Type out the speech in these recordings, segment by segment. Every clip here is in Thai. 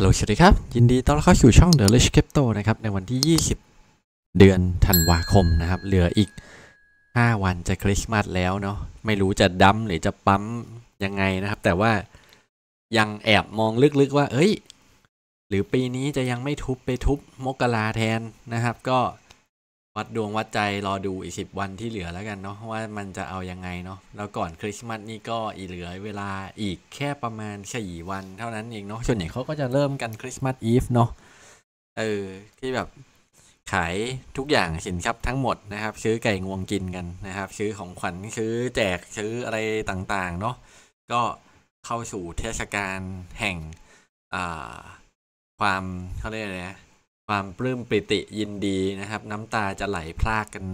ฮัลโหลสวัสดีครับ ยินดีต้อนรับเข้าสู่ช่อง The Rich Crypto นะครับ ในวันที่ 20 เดือนธันวาคมนะครับ เหลืออีก 5 วันจะคริสต์มาสแล้วเนาะไม่รู้จะดั้มหรือจะปั๊มยังไงนะครับ แต่ว่ายังแอบมองลึกๆว่า เอ้ย หรือปีนี้จะยังไม่ทุบไปทุบมกราแทนนะครับ ก็วัดดวงวัดใจ รอดูอีกสิบวันที่เหลือแล้วกันเนาะว่ามันจะเอายังไงเนาะแล้วก่อนคริสต์มาสนี่ ก็อีเหลือเวลาอีกแค่ประมาณสี่วันเท่านั้นเองเนาะส่วนใหญ่เขาก็จะเริ่มกันคริสต์มาสอีฟเนาะเออที่แบบขายทุกอย่างสินทรัพย์ทั้งหมดนะครับ ซื้อไก่งวงกินกันนะครับ ซื้อของขวัญซื้อแจกซื้ออะไรต่างๆเนาะก็เข้าสู่เทศกาลแห่งความเขาเรียกอะไรนะความปลื้มปิติยินดีนะครับ น้ำตาจะไหลพลากกัน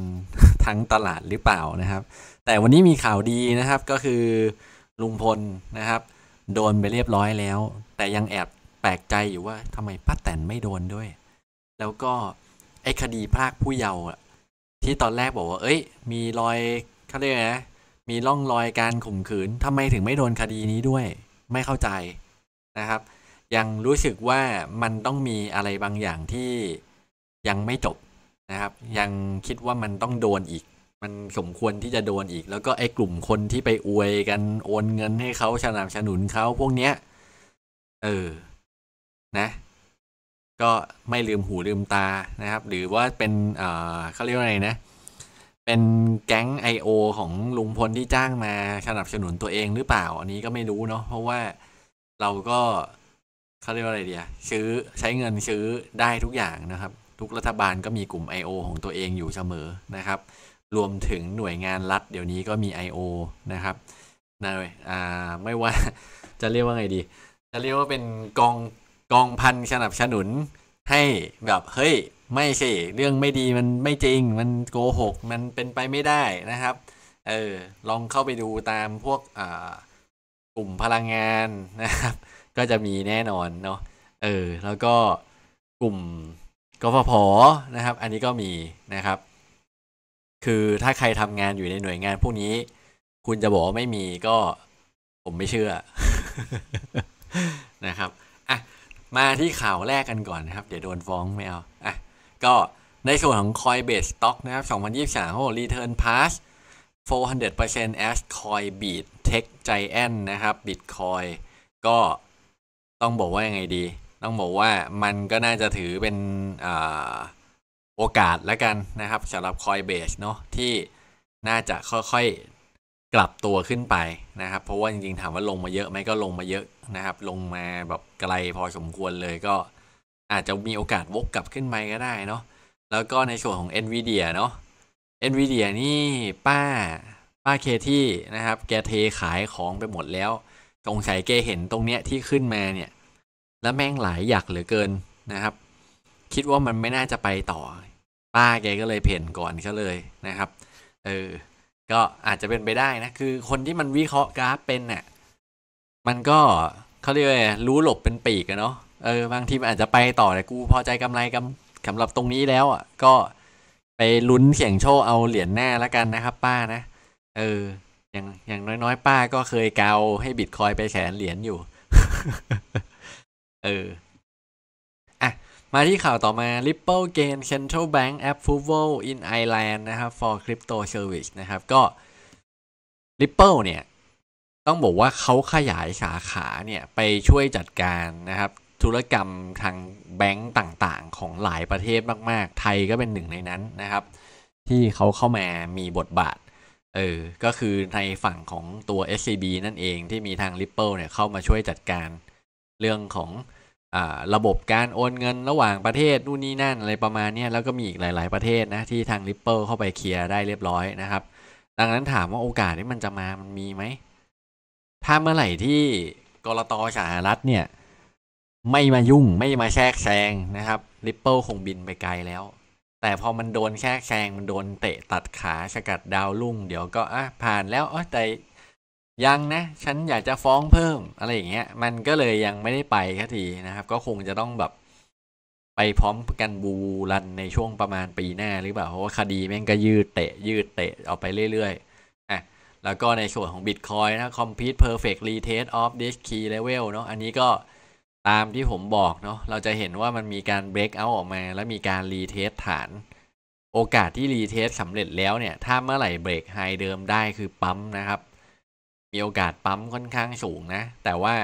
ทั้งตลาดหรือเปล่านะครับ แต่วันนี้มีข่าวดีนะครับก็คือลุงพลนะครับ โดนไปเรียบร้อยแล้ว แต่ยังแอบแปลกใจอยู่ว่าทำไมป้าแตนไม่โดนด้วย แล้วก็ไอ้คดีพรากผู้เยาว์ที่ตอนแรกบอกว่าเอ้ยมีรอยเขาเรียกไงมีร่องรอยการข่มขืนทำไมถึงไม่โดนคดีนี้ด้วย ไม่เข้าใจนะครับยังรู้สึกว่ามันต้องมีอะไรบางอย่างที่ยังไม่จบนะครับ ยังคิดว่ามันต้องโดนอีก มันสมควรที่จะโดนอีก แล้วก็ไอ้กลุ่มคนที่ไปอวยกันโอนเงินให้เขาสนับสนุนเขาพวกเนี้ย เออ นะ ก็ไม่ลืมหูลืมตานะครับ หรือว่าเป็นเอ่อเขาเรียกว่าไงนะ เป็นแก๊ง I.O. ของลุงพลที่จ้างมาสนับสนุนตัวเองหรือเปล่า อันนี้ก็ไม่รู้เนาะเพราะว่าเราก็เขาเรียกว่าอะไรเดียซื้อใช้เงินซื้อได้ทุกอย่างนะครับ ทุกรัฐบาลก็มีกลุ่ม I.O. ของตัวเองอยู่เสมอนะครับ รวมถึงหน่วยงานรัฐเดี๋ยวนี้ก็มี I.O. นะครับนะอ่า ไม่ว่าจะเรียกว่าไงดี จะเรียกว่าเป็นกองกองพันสนับสนุนให้แบบเฮ้ย ไม่ใช่เรื่องไม่ดีมันไม่จริงมันโกหกมันเป็นไปไม่ได้นะครับ เออลองเข้าไปดูตามพวกอ่ากลุ่มพลังงานนะครับก็จะมีแน่นอนเนาะเออแล้วก็กลุ่มกฟผนะครับ อันนี้ก็มีนะครับ คือถ้าใครทำงานอยู่ในหน่วยงานพวกนี้ คุณจะบอกว่าไม่มีก็ผมไม่เชื่อนะครับอ่ะมาที่ข่าวแรกกันก่อนนะครับ เดี๋ยวโดนฟ้องไม่เอาอ่ะก็ในส่วนของ Coinbase Stock นะครับ 2023เขาบอก Return Pass 400% as Coinbit Tech Giant นะครับ Bitcoin ก็ต้องบอกว่ายังไงดี ต้องบอกว่ามันก็น่าจะถือเป็นโอกาสแล้วกันนะครับสำหรับคอยเบสเนาะที่น่าจะค่อยๆกลับตัวขึ้นไปนะครับเพราะว่าจริงๆ ถามว่าลงมาเยอะไหมก็ลงมาเยอะนะครับลงมาแบบไกลพอสมควรเลยก็อาจจะมีโอกาสวกกลับขึ้นไปก็ได้เนาะแล้วก็ในส่วนของ NVIDIA เนาะ NVIDIA นี่ป้าป้าเคที่นะครับแกเทขายของไปหมดแล้วสงสัยแกเห็นตรงเนี้ยที่ขึ้นมาเนี่ย แล้วแม่งหลายอยากเหลือเกินนะครับ คิดว่ามันไม่น่าจะไปต่อ ป้าแกก็เลยเพ่นก่อนก็เลยนะครับเออก็อาจจะเป็นไปได้นะคือคนที่มันวิเคราะห์กราฟเป็นเนี่ยมันก็เขาเรียกว่ารู้หลบเป็นปีกอะเนาะเออบางทีมันอาจจะไปต่อแต่กูพอใจกำไรกำสำหรับตรงนี้แล้ว อ่ะ ก็ไปลุ้นเสี่ยงโชคเอาเหรียญหน้าแล้วกันนะครับ ป้านะเออย่างอย่างน้อย ๆ ป้าก็เคยเกาให้บิตคอยไปแขนเหรียญอยู่ เอออ่ะมาที่ข่าวต่อมา Ripple gain central bank approval in Ireland นะครับ for crypto service นะครับ ก็ Ripple เนี่ย ต้องบอกว่าเขาขยายสาขาเนี่ย ไปช่วยจัดการนะครับ ธุรกรรมทางแบงก์ต่างๆของหลายประเทศมากๆ ไทยก็เป็นหนึ่งในนั้นนะครับ ที่เขาเข้ามามีบทบาทเออ ก็คือในฝั่งของตัว SCB นั่นเองที่มีทาง Ripple เนี่ยเข้ามาช่วยจัดการเรื่องของะระบบการโอนเงินระหว่างประเทศนู่นนี่นั่นอะไรประมาณนี้แล้วก็มีอีกหลาย ๆ ประเทศนะที่ทาง Ripple เข้าไปเคลียร์ได้เรียบร้อยนะครับ ดังนั้นถามว่าโอกาสที่มันจะมามันมีไหม ถ้าเมื่อไหร่ที่กรตสหรัฐเนี่ยไม่มายุ่งไม่มาแทรกแซง นะครับ Ripple คงบินไปไกลแล้วแต่พอมันโดนแค่แซงมันโดนเตะตัดขาสกัดดาวลุ่ง เดี๋ยวก็อ่ะผ่านแล้วอ๋อแต่ยังนะ ฉันอยากจะฟ้องเพิ่ม อะไรอย่างเงี้ยมันก็เลยยังไม่ได้ไปแค่ทีนะครับ ก็คงจะต้องแบบ ไปพร้อมกันบูรันในช่วงประมาณปีหน้าหรือเปล่าเพราะว่าคดีแม่งก็ยืดเตะยืดเตะออกไปเรื่อย ๆอ่ะแล้วก็ในส่วนของ Bitcoin นะ Complete Perfect Retest of This Key Level เนาะอันนี้ก็ตามที่ผมบอกเนาะเราจะเห็นว่ามันมีการ break out ออกมา แล้วมีการ retest ฐาน โอกาสที่ retest สำเร็จแล้วเนี่ยถ้าเมื่อไหร่ break high เดิมได้คือปั๊มนะครับมีโอกาสปั๊มค่อนข้างสูงนะ แต่ว่า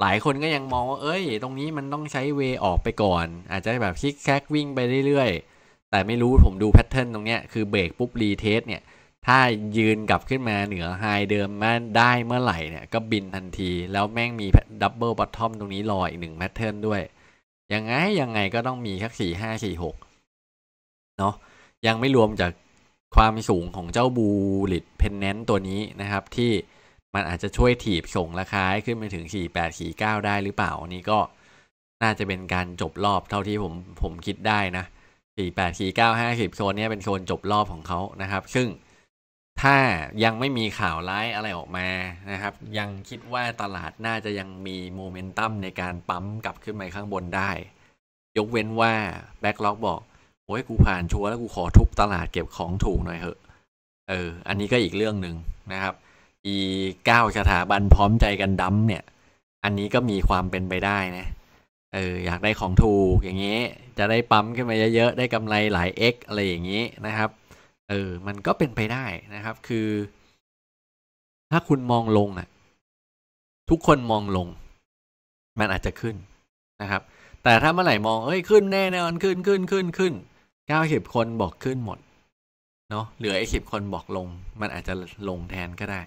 หลายคนก็ยังมองว่าเอ้ยตรงนี้มันต้องใช้เว ออกไปก่อน อาจจะแบบคลิกแคกวิ่งไปเรื่อย ๆ แต่ไม่รู้ผมดูแพทเทิร์นตรงเนี้ยคือเบรกปุ๊บรีเทสเนี่ยถ้ายืนกลับขึ้นมาเหนือไฮเดิมมาได้เมื่อไหร่เนี่ยก็บินทันทีแล้วแม่งมีดับเบิลบอททอมตรงนี้รออีกหนึ่งแพทเทิร์นด้วยยังไงยังไงก็ต้องมีสักสี่ห้าสี่หกเนาะยังไม่รวมจากความสูงของเจ้าบูลิตเพนแนนตัวนี้นะครับ ที่มันอาจจะช่วยถีบส่งราคาขึ้นไปถึงสสีี่่แปดเก้าได้หรือเปล่านี่ก็น่าจะเป็นการจบรอบเท่าที่ผมผมคิดได้นะสสีี่่แปดเก้าห้าสิบโซนนี้เป็นโซนจบรอบของเขานะครับ ซึ่งถ้ายังไม่มีข่าวร้ายอะไรออกมานะครับ ยังคิดว่าตลาดน่าจะยังมีโมเมนตัมในการปั๊มกลับขึ้นไปข้างบนได้ ยกเว้นว่าแบ็กล็อกบอกโอ้ยกูผ่านชัวร์แล้วกูขอทุบตลาดเก็บของถูกหน่อยเหอะเอออันนี้ก็อีกเรื่องหนึ่งนะครับ อีเก้าสถาบันพร้อมใจกันดั้มเนี่ย อันนี้ก็มีความเป็นไปได้นะ เอออยากได้ของถูกอย่างเงี้ จะได้ปั๊มขึ้นมาเยอะๆได้กำไรหลาย X อะไรอย่างงี้นะครับเออ มันก็เป็นไปได้นะครับ คือ ถ้าคุณมองลงะ่ะ ทุกคนมองลง มันอาจจะขึ้นนะครับ แต่ถ้าเมื่อไหร่มอง เอ้ย ขึ้นแน่นอนขึ้นขึ้นขึ้นขึ้นเก้าสิบคนบอกขึ้นหมด เนาะเหลือไอ้สิบคนบอกลง มันอาจจะลงแทนก็ได้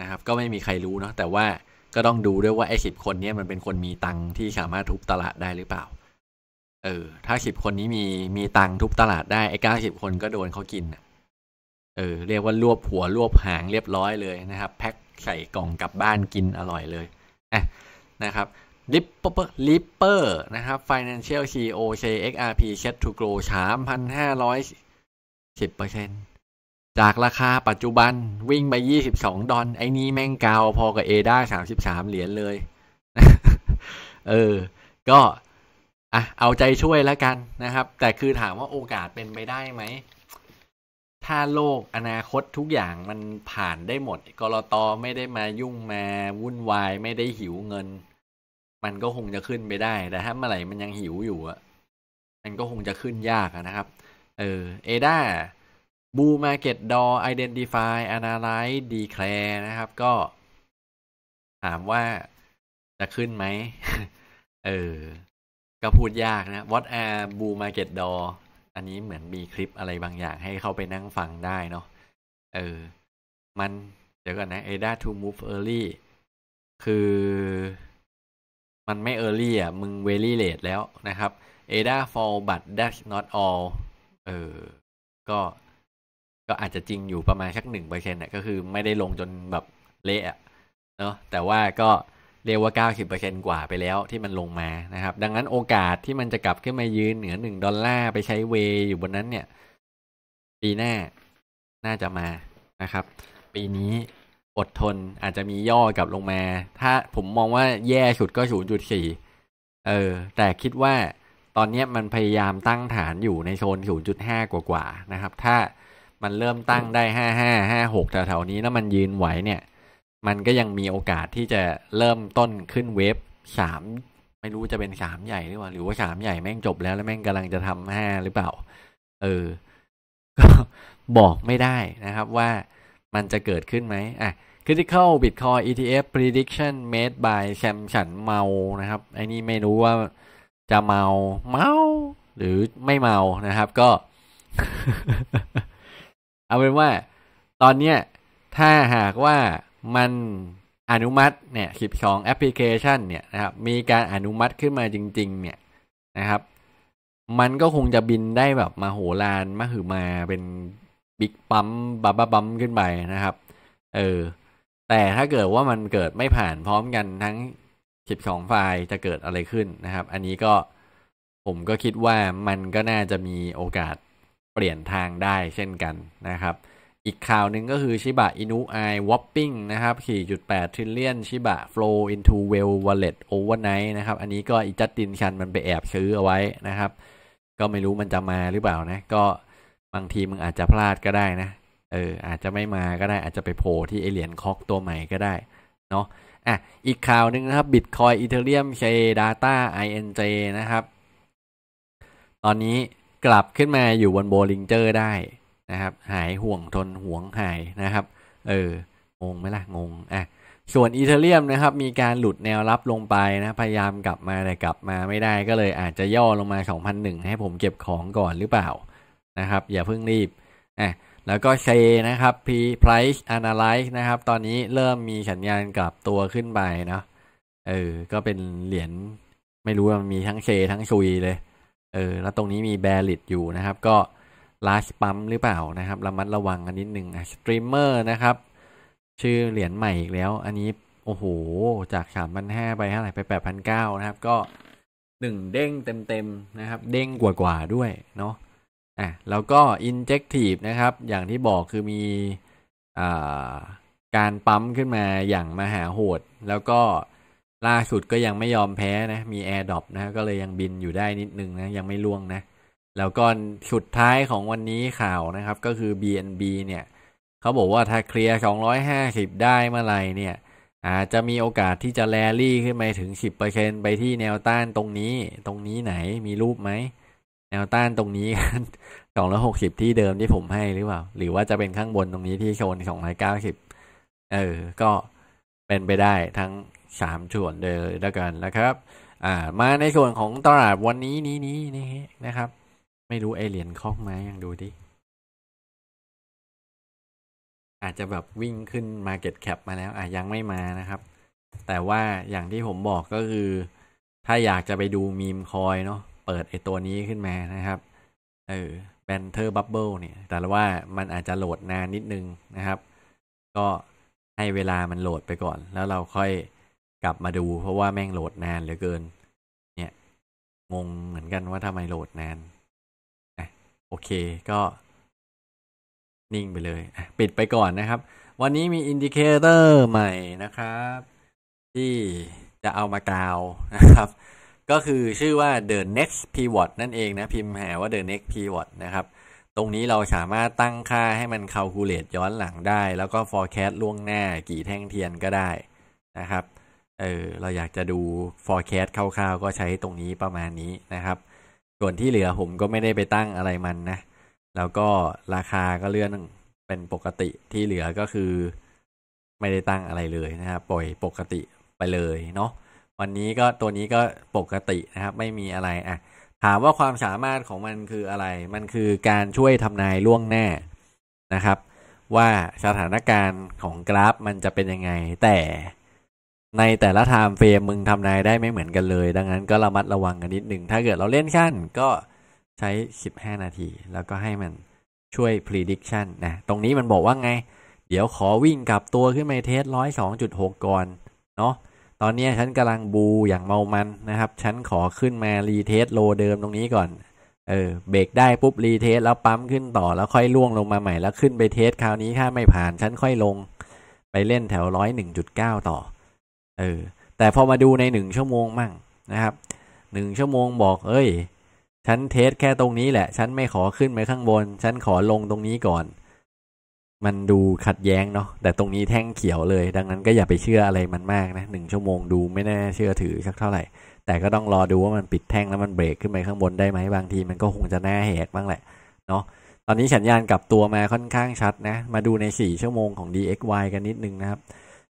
นะครับ ก็ไม่มีใครรู้เนาะ แต่ว่าก็ต้องดูด้วยว่าไอ้สิบคนนี้มันเป็นคนมีตังที่สามารถทุบตลาดได้หรือเปล่า เออ ถ้าสิบคนนี้มี มีตังทุบตลาดได้ ไอ้เก้าสิบคนก็โดนเขากินอะเออเรียกว่ารวบหัวรวบหางเรียบร้อยเลยนะครับ แพ็ค ใส่กล่องกลับบ้านกินอร่อยเลยอะนะครับลิปเปอร์ลิปเปอร์นะครับ Financial CEO c x r p set to grow 3 5็0จากราคาปัจจุบันวิ่งไป22 ดอลไอ้นี้แม่งกาวพอกับเอด้า33 เหรียญเลยเออ ก็อ่ะเอาใจช่วยแล้วกันนะครับ แต่คือถามว่าโอกาสเป็นไปได้ไหมถ้าโลกอนาคตทุกอย่างมันผ่านได้หมดกรอตไม่ได้มายุ่งมาวุ่นวายไม่ได้หิวเงิน มันก็คงจะขึ้นไปได้แต่ถ้า เมื่อไหร่ มันยังหิวอยู่อะมันก็คงจะขึ้นยากนะครับ เออ เอด้าบูมาเก็ตดอไอเดนติฟายอนาไลซ์ดีแคลนะครับก็ ถามว่าจะขึ้นไหม เออ ก็พูดยากนะ What are bull market door อันนี้เหมือนมีคลิปอะไรบางอย่างให้เข้าไปนั่งฟังได้เนาะเออ มันเดี๋ยวก่อนนะ Ada to move early คือมันไม่ early อ่ะมึง very late แล้วนะครับ Ada for but that's not all เออก็ ก็อาจจะจริงอยู่ประมาณสักหนึ่งเปอร์เซ็นต์่ะก็คือ ไม่ได้ลงจนแบบ เละะเนาะแต่ว่าก็เรียกว่า 90%กว่าไปแล้วที่มันลงมานะครับ ดังนั้นโอกาสที่มันจะกลับขึ้นมายืนเหนือ1ดอลลาร์ไปใช้เวย์อยู่บนนั้นเนี่ย ปีหน้า น่าจะมานะครับ ปีนี้อดทนอาจจะมีย่อกลับลงมา ถ้าผมมองว่าแย่สุดก็ 0.4 เออ แต่คิดว่าตอนนี้มันพยายามตั้งฐานอยู่ในโซน 0.5 กว่าๆ นะครับ ถ้ามันเริ่มตั้งได้ 55 56 แถวๆนี้ แล้วมันยืนไหวเนี่ยมันก็ยังมีโอกาสที่จะเริ่มต้นขึ้นเวฟสาม ไม่รู้จะเป็นสามใหญ่หรือว่าหรือว่าสามใหญ่แม่งจบแล้ว แล้วแม่งกำลังจะทำห้าหรือเปล่า เออ ก็บอกไม่ได้นะครับว่ามันจะเกิดขึ้นไหมอ่ะ Critical Bitcoin ETF prediction made by Samson เมานะครับ ไอ้นี่ไม่รู้ว่าจะเมา เมา หรือไม่เมานะครับก็ เอาเป็นว่าตอนเนี้ยถ้าหากว่ามันอนุมัติเนี่ยสิบสองแอปพลิเคชันเนี่ยนะครับมีการอนุมัติขึ้นมาจริง ๆ เนี่ยนะครับ มันก็คงจะบินได้แบบมาโหลานมาหือมาเป็นบิ๊กปั๊มบับบับบัมขึ้นไปนะครับเออแต่ถ้าเกิดว่ามันเกิดไม่ผ่านพร้อมกันทั้ง 12 ไฟล์จะเกิดอะไรขึ้นนะครับ อันนี้ก็ผมก็คิดว่ามันก็น่าจะมีโอกาสเปลี่ยนทางได้เช่นกันนะครับอีกข่าวหนึ่งก็คือชิบะอินุไอวอปปิ้งนะครับขี่จุดแปดทริลเลียนชิบะโฟล์อินทูเวลวอลเล็ตโอเวอร์ไนท์นะครับอันนี้ก็อีจัดตินชันมันไปแอบซื้อเอาไว้นะครับ ก็ไม่รู้มันจะมาหรือเปล่านะ ก็บางทีมึงอาจจะพลาดก็ได้นะ เอออาจจะไม่มาก็ได้อาจจะไปโผล่ที่เอเลียนคอกตัวใหม่ก็ได้เนาะอ่ะอีกข่าวหนึ่งนะครับบิตคอยอีเทเรียมเคดาต้าไอเอ็นเจนะครับ ตอนนี้กลับขึ้นมาอยู่บนโบลิงเจอร์ได้นะครับหายห่วงทนห่วงหายนะครับ เอองงไหมล่ะงง อ่ะ ส่วนอีเทเรียมนะครับ มีการหลุดแนวรับลงไปนะ พยายามกลับมา แต่กลับมาไม่ได้ก็เลยอาจจะย่อลงมา 2001ให้ผมเก็บของก่อนหรือเปล่านะครับ อย่าเพิ่งรีบอ่ะแล้วก็เซ นะครับ P price analyze นะครับ ตอนนี้เริ่มมีสัญญาณกลับตัวขึ้นไปนะเออก็เป็นเหรียญไม่รู้มันมีทั้งเซทั้งซุยเลยเออแล้วตรงนี้มีแบริตอยู่นะครับ ก็ลาสปัมหรือเปล่านะครับระมัดระวังกันนิดนึ่งสตรีมเมอร์นะครับ ชื่อเหรียญใหม่อีกแล้วอันนี้โอ้โห จากสามพันห้าไปเท่าไหร่ ไปแปดพันเก้านะครับ ก็หนึ่งเด้งเต็มๆนะครับ เด้งกว่ากว่าด้วยเนาะอ่ะแล้วก็อินเจ t ทีฟนะครับ อย่างที่บอกคือมีอ่าการปั๊มขึ้นมาอย่างมหาโหด แล้วก็ล่าสุดก็ยังไม่ยอมแพ้นะ มีอร์ดรอปนะก็เลยยังบินอยู่ได้นิดนึงนะยังไม่ล่วงนะแล้วก็สุดท้ายของวันนี้ข่าวนะครับ ก็คือ BNB เนี่ย เขาบอกว่าถ้าเคลียร์ 250 ได้เมื่อไรเนี่ย อาจจะมีโอกาสที่จะแรลี่ขึ้นไปถึง 10%ไปที่แนวต้านตรงนี้ ตรงนี้ไหนมีรูปไหม แนวต้านตรงนี้260 ที่เดิมที่ผมให้หรือเปล่า หรือว่าจะเป็นข้างบนตรงนี้ที่โซน290เออก็เป็นไปได้ทั้ง3ส่วนเลยแล้วกันนะครับ อ่ามาในส่วนของตลาดวันนี้นี้นี้นะครับไม่รู้ ไอเหรียญคอกไหมยังดูดิ อาจจะแบบ วิ่งขึ้น Market Cap มาแล้วอ่ะยังไม่มานะครับ แต่ว่าอย่างที่ผมบอกก็คือ ถ้าอยากจะไปดูมีมคอยเนาะเปิดไอตัวนี้ขึ้นมานะครับ เออแบนเทอร์บับเบิลเนี่ย แต่ว่ามันอาจจะโหลดนานนิดนึงนะครับ ก็ให้เวลามันโหลดไปก่อน แล้วเราค่อยกลับมาดู เพราะว่าแม่งโหลดนานเหลือเกิน เนี่ย งงเหมือนกันว่าทำไมโหลดนานโอเคก็นิ่งไปเลยปิดไปก่อนนะครับ วันนี้มีอินดิเคเตอร์ใหม่นะครับ ที่จะเอามากล่าวนะครับ ก็คือชื่อว่า the next pivot นั่นเองนะ พิมพ์หาว่า the next pivot นะครับ ตรงนี้เราสามารถตั้งค่าให้มันคาลคูเลตย้อนหลังได้ แล้วก็ forecast ล่วงหน้ากี่แท่งเทียนก็ได้นะครับ เออเราอยากจะดู forecast คร่าวๆก็ใช้ตรงนี้ประมาณนี้นะครับส่วนที่เหลือ ผมก็ไม่ได้ไปตั้งอะไรมันนะ แล้วก็ราคาก็เลื่อนเป็นปกติที่เหลือก็คือไม่ได้ตั้งอะไรเลยนะครับปล่อยปกติไปเลยเนาะวันนี้ก็ตัวนี้ก็ปกตินะครับไม่มีอะไรอ่ะถามว่าความสามารถของมันคืออะไร มันคือการช่วยทำนายล่วงหน้านะครับ ว่าสถานการณ์ของกราฟมันจะเป็นยังไง แต่ในแต่ละไทม์เฟรมมึงทำนายได้ไม่เหมือนกันเลย ดังนั้นก็ระมัดระวังกันนิดนึงถ้าเกิดเราเล่นขั้นก็ใช้ 15 นาที แล้วก็ให้มันช่วย prediction นะ ตรงนี้มันบอกว่าไง เดี๋ยวขอวิ่งกลับตัวขึ้นมาเทสร้อยสองจุดหกก่อน เนาะตอนนี้ฉันกำลังบูอย่างเมามันนะครับ ฉันขอขึ้นมารีเทสโลเดิมตรงนี้ก่อน เออเบรกได้ปุ๊บรีเทสแล้วปั๊มขึ้นต่อแล้วค่อยล่วงลงมาใหม่แล้วขึ้นไปเทสคราวนี้ถ้าไม่ผ่านฉันค่อยลงไปเล่นแถวร้อยหนึ่งจุดเก้าต่อเออแต่พอมาดูในหนึ่งชั่วโมงมั่งนะครับหนึ่งชั่วโมงบอก เอ้ย ฉันเทสแค่ตรงนี้แหละ ฉันไม่ขอขึ้นไปข้างบน ฉันขอลงตรงนี้ก่อน มันดูขัดแย้งเนาะแต่ตรงนี้แท่งเขียวเลย ดังนั้นก็อย่าไปเชื่ออะไรมันมากนะหนึ่งชั่วโมงดูไม่แน่เชื่อถือสักเท่าไหร่ แต่ก็ต้องรอดูว่ามันปิดแท่งแล้วมันเบรกขึ้นไปข้างบนได้ไหมบางทีมันก็คงจะแน่เแหกบ้างแหละเนาะตอนนี้สัญญาณกลับตัวมาค่อนข้างชัดนะ มาดูใน4ชั่วโมงของ DXY กันนิดนึงนะครับ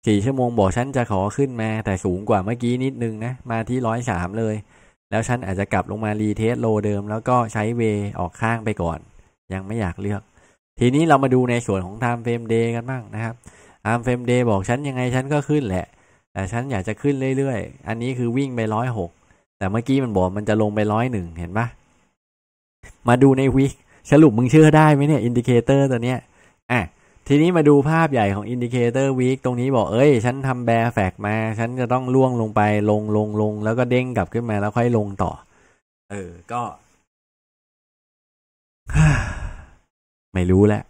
สี่ชั่วโมง บอกฉันจะขอขึ้นมา แต่สูงกว่าเมื่อกี้นิดนึงนะ มาที่ร้อยสามเลย แล้วฉันอาจจะกลับลงมารีเทสโลเดิม แล้วก็ใช้เวออกข้างไปก่อน ยังไม่อยากเลือก ทีนี้เรามาดูในส่วนของไทม์เฟรมเดย์กันบ้างนะครับไทม์เฟรมเดย์บอกฉันยังไงฉันก็ขึ้นแหละ แต่ฉันอยากจะขึ้นเรื่อยๆ อันนี้คือวิ่งไปร้อยหกแต่เมื่อกี้มันบอกมันจะลงไปร้อยหนึ่งเห็นปะมาดูในวิกสรุปมึงเชื่อได้ไหมเนี่ยอินดิเคเตอร์ตัวเนี้ยอ่ะทีนี้มาดูภาพใหญ่ของ อินดิเคเตอร์วีคตรงนี้บอกเอ้ย ฉันทำแบร์แฟกมา ฉันจะต้องล่วงลงไป ลงลงลง แล้วก็เด้งกลับขึ้นมาแล้วค่อยลงต่อ เออก็ ไม่รู้แหละ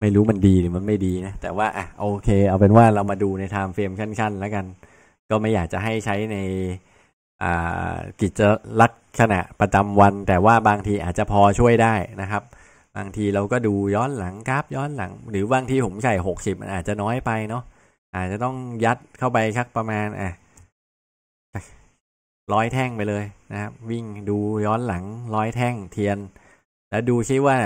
ไม่รู้มันดีหรือมันไม่ดีนะ แต่ว่าอ่ะโอเค เอาเป็นว่าเรามาดูในไทม์เฟรมขั้น ๆ แล้วกัน ก็ไม่อยากจะให้ใช้ในกิจลักษณะประจำวัน แต่ว่าบางทีอาจจะพอช่วยได้นะครับบางทีเราก็ดูย้อนหลังกราฟย้อนหลัง หรือบางทีผมใส่หกสิบมันอาจจะน้อยไปเนาะอาจจะต้องยัดเข้าไปชักประมาณอ่ะร้อยแท่งไปเลย นะครับวิ่งดูย้อนหลังร้อยแท่ง เทียน แล้วดูซิว่า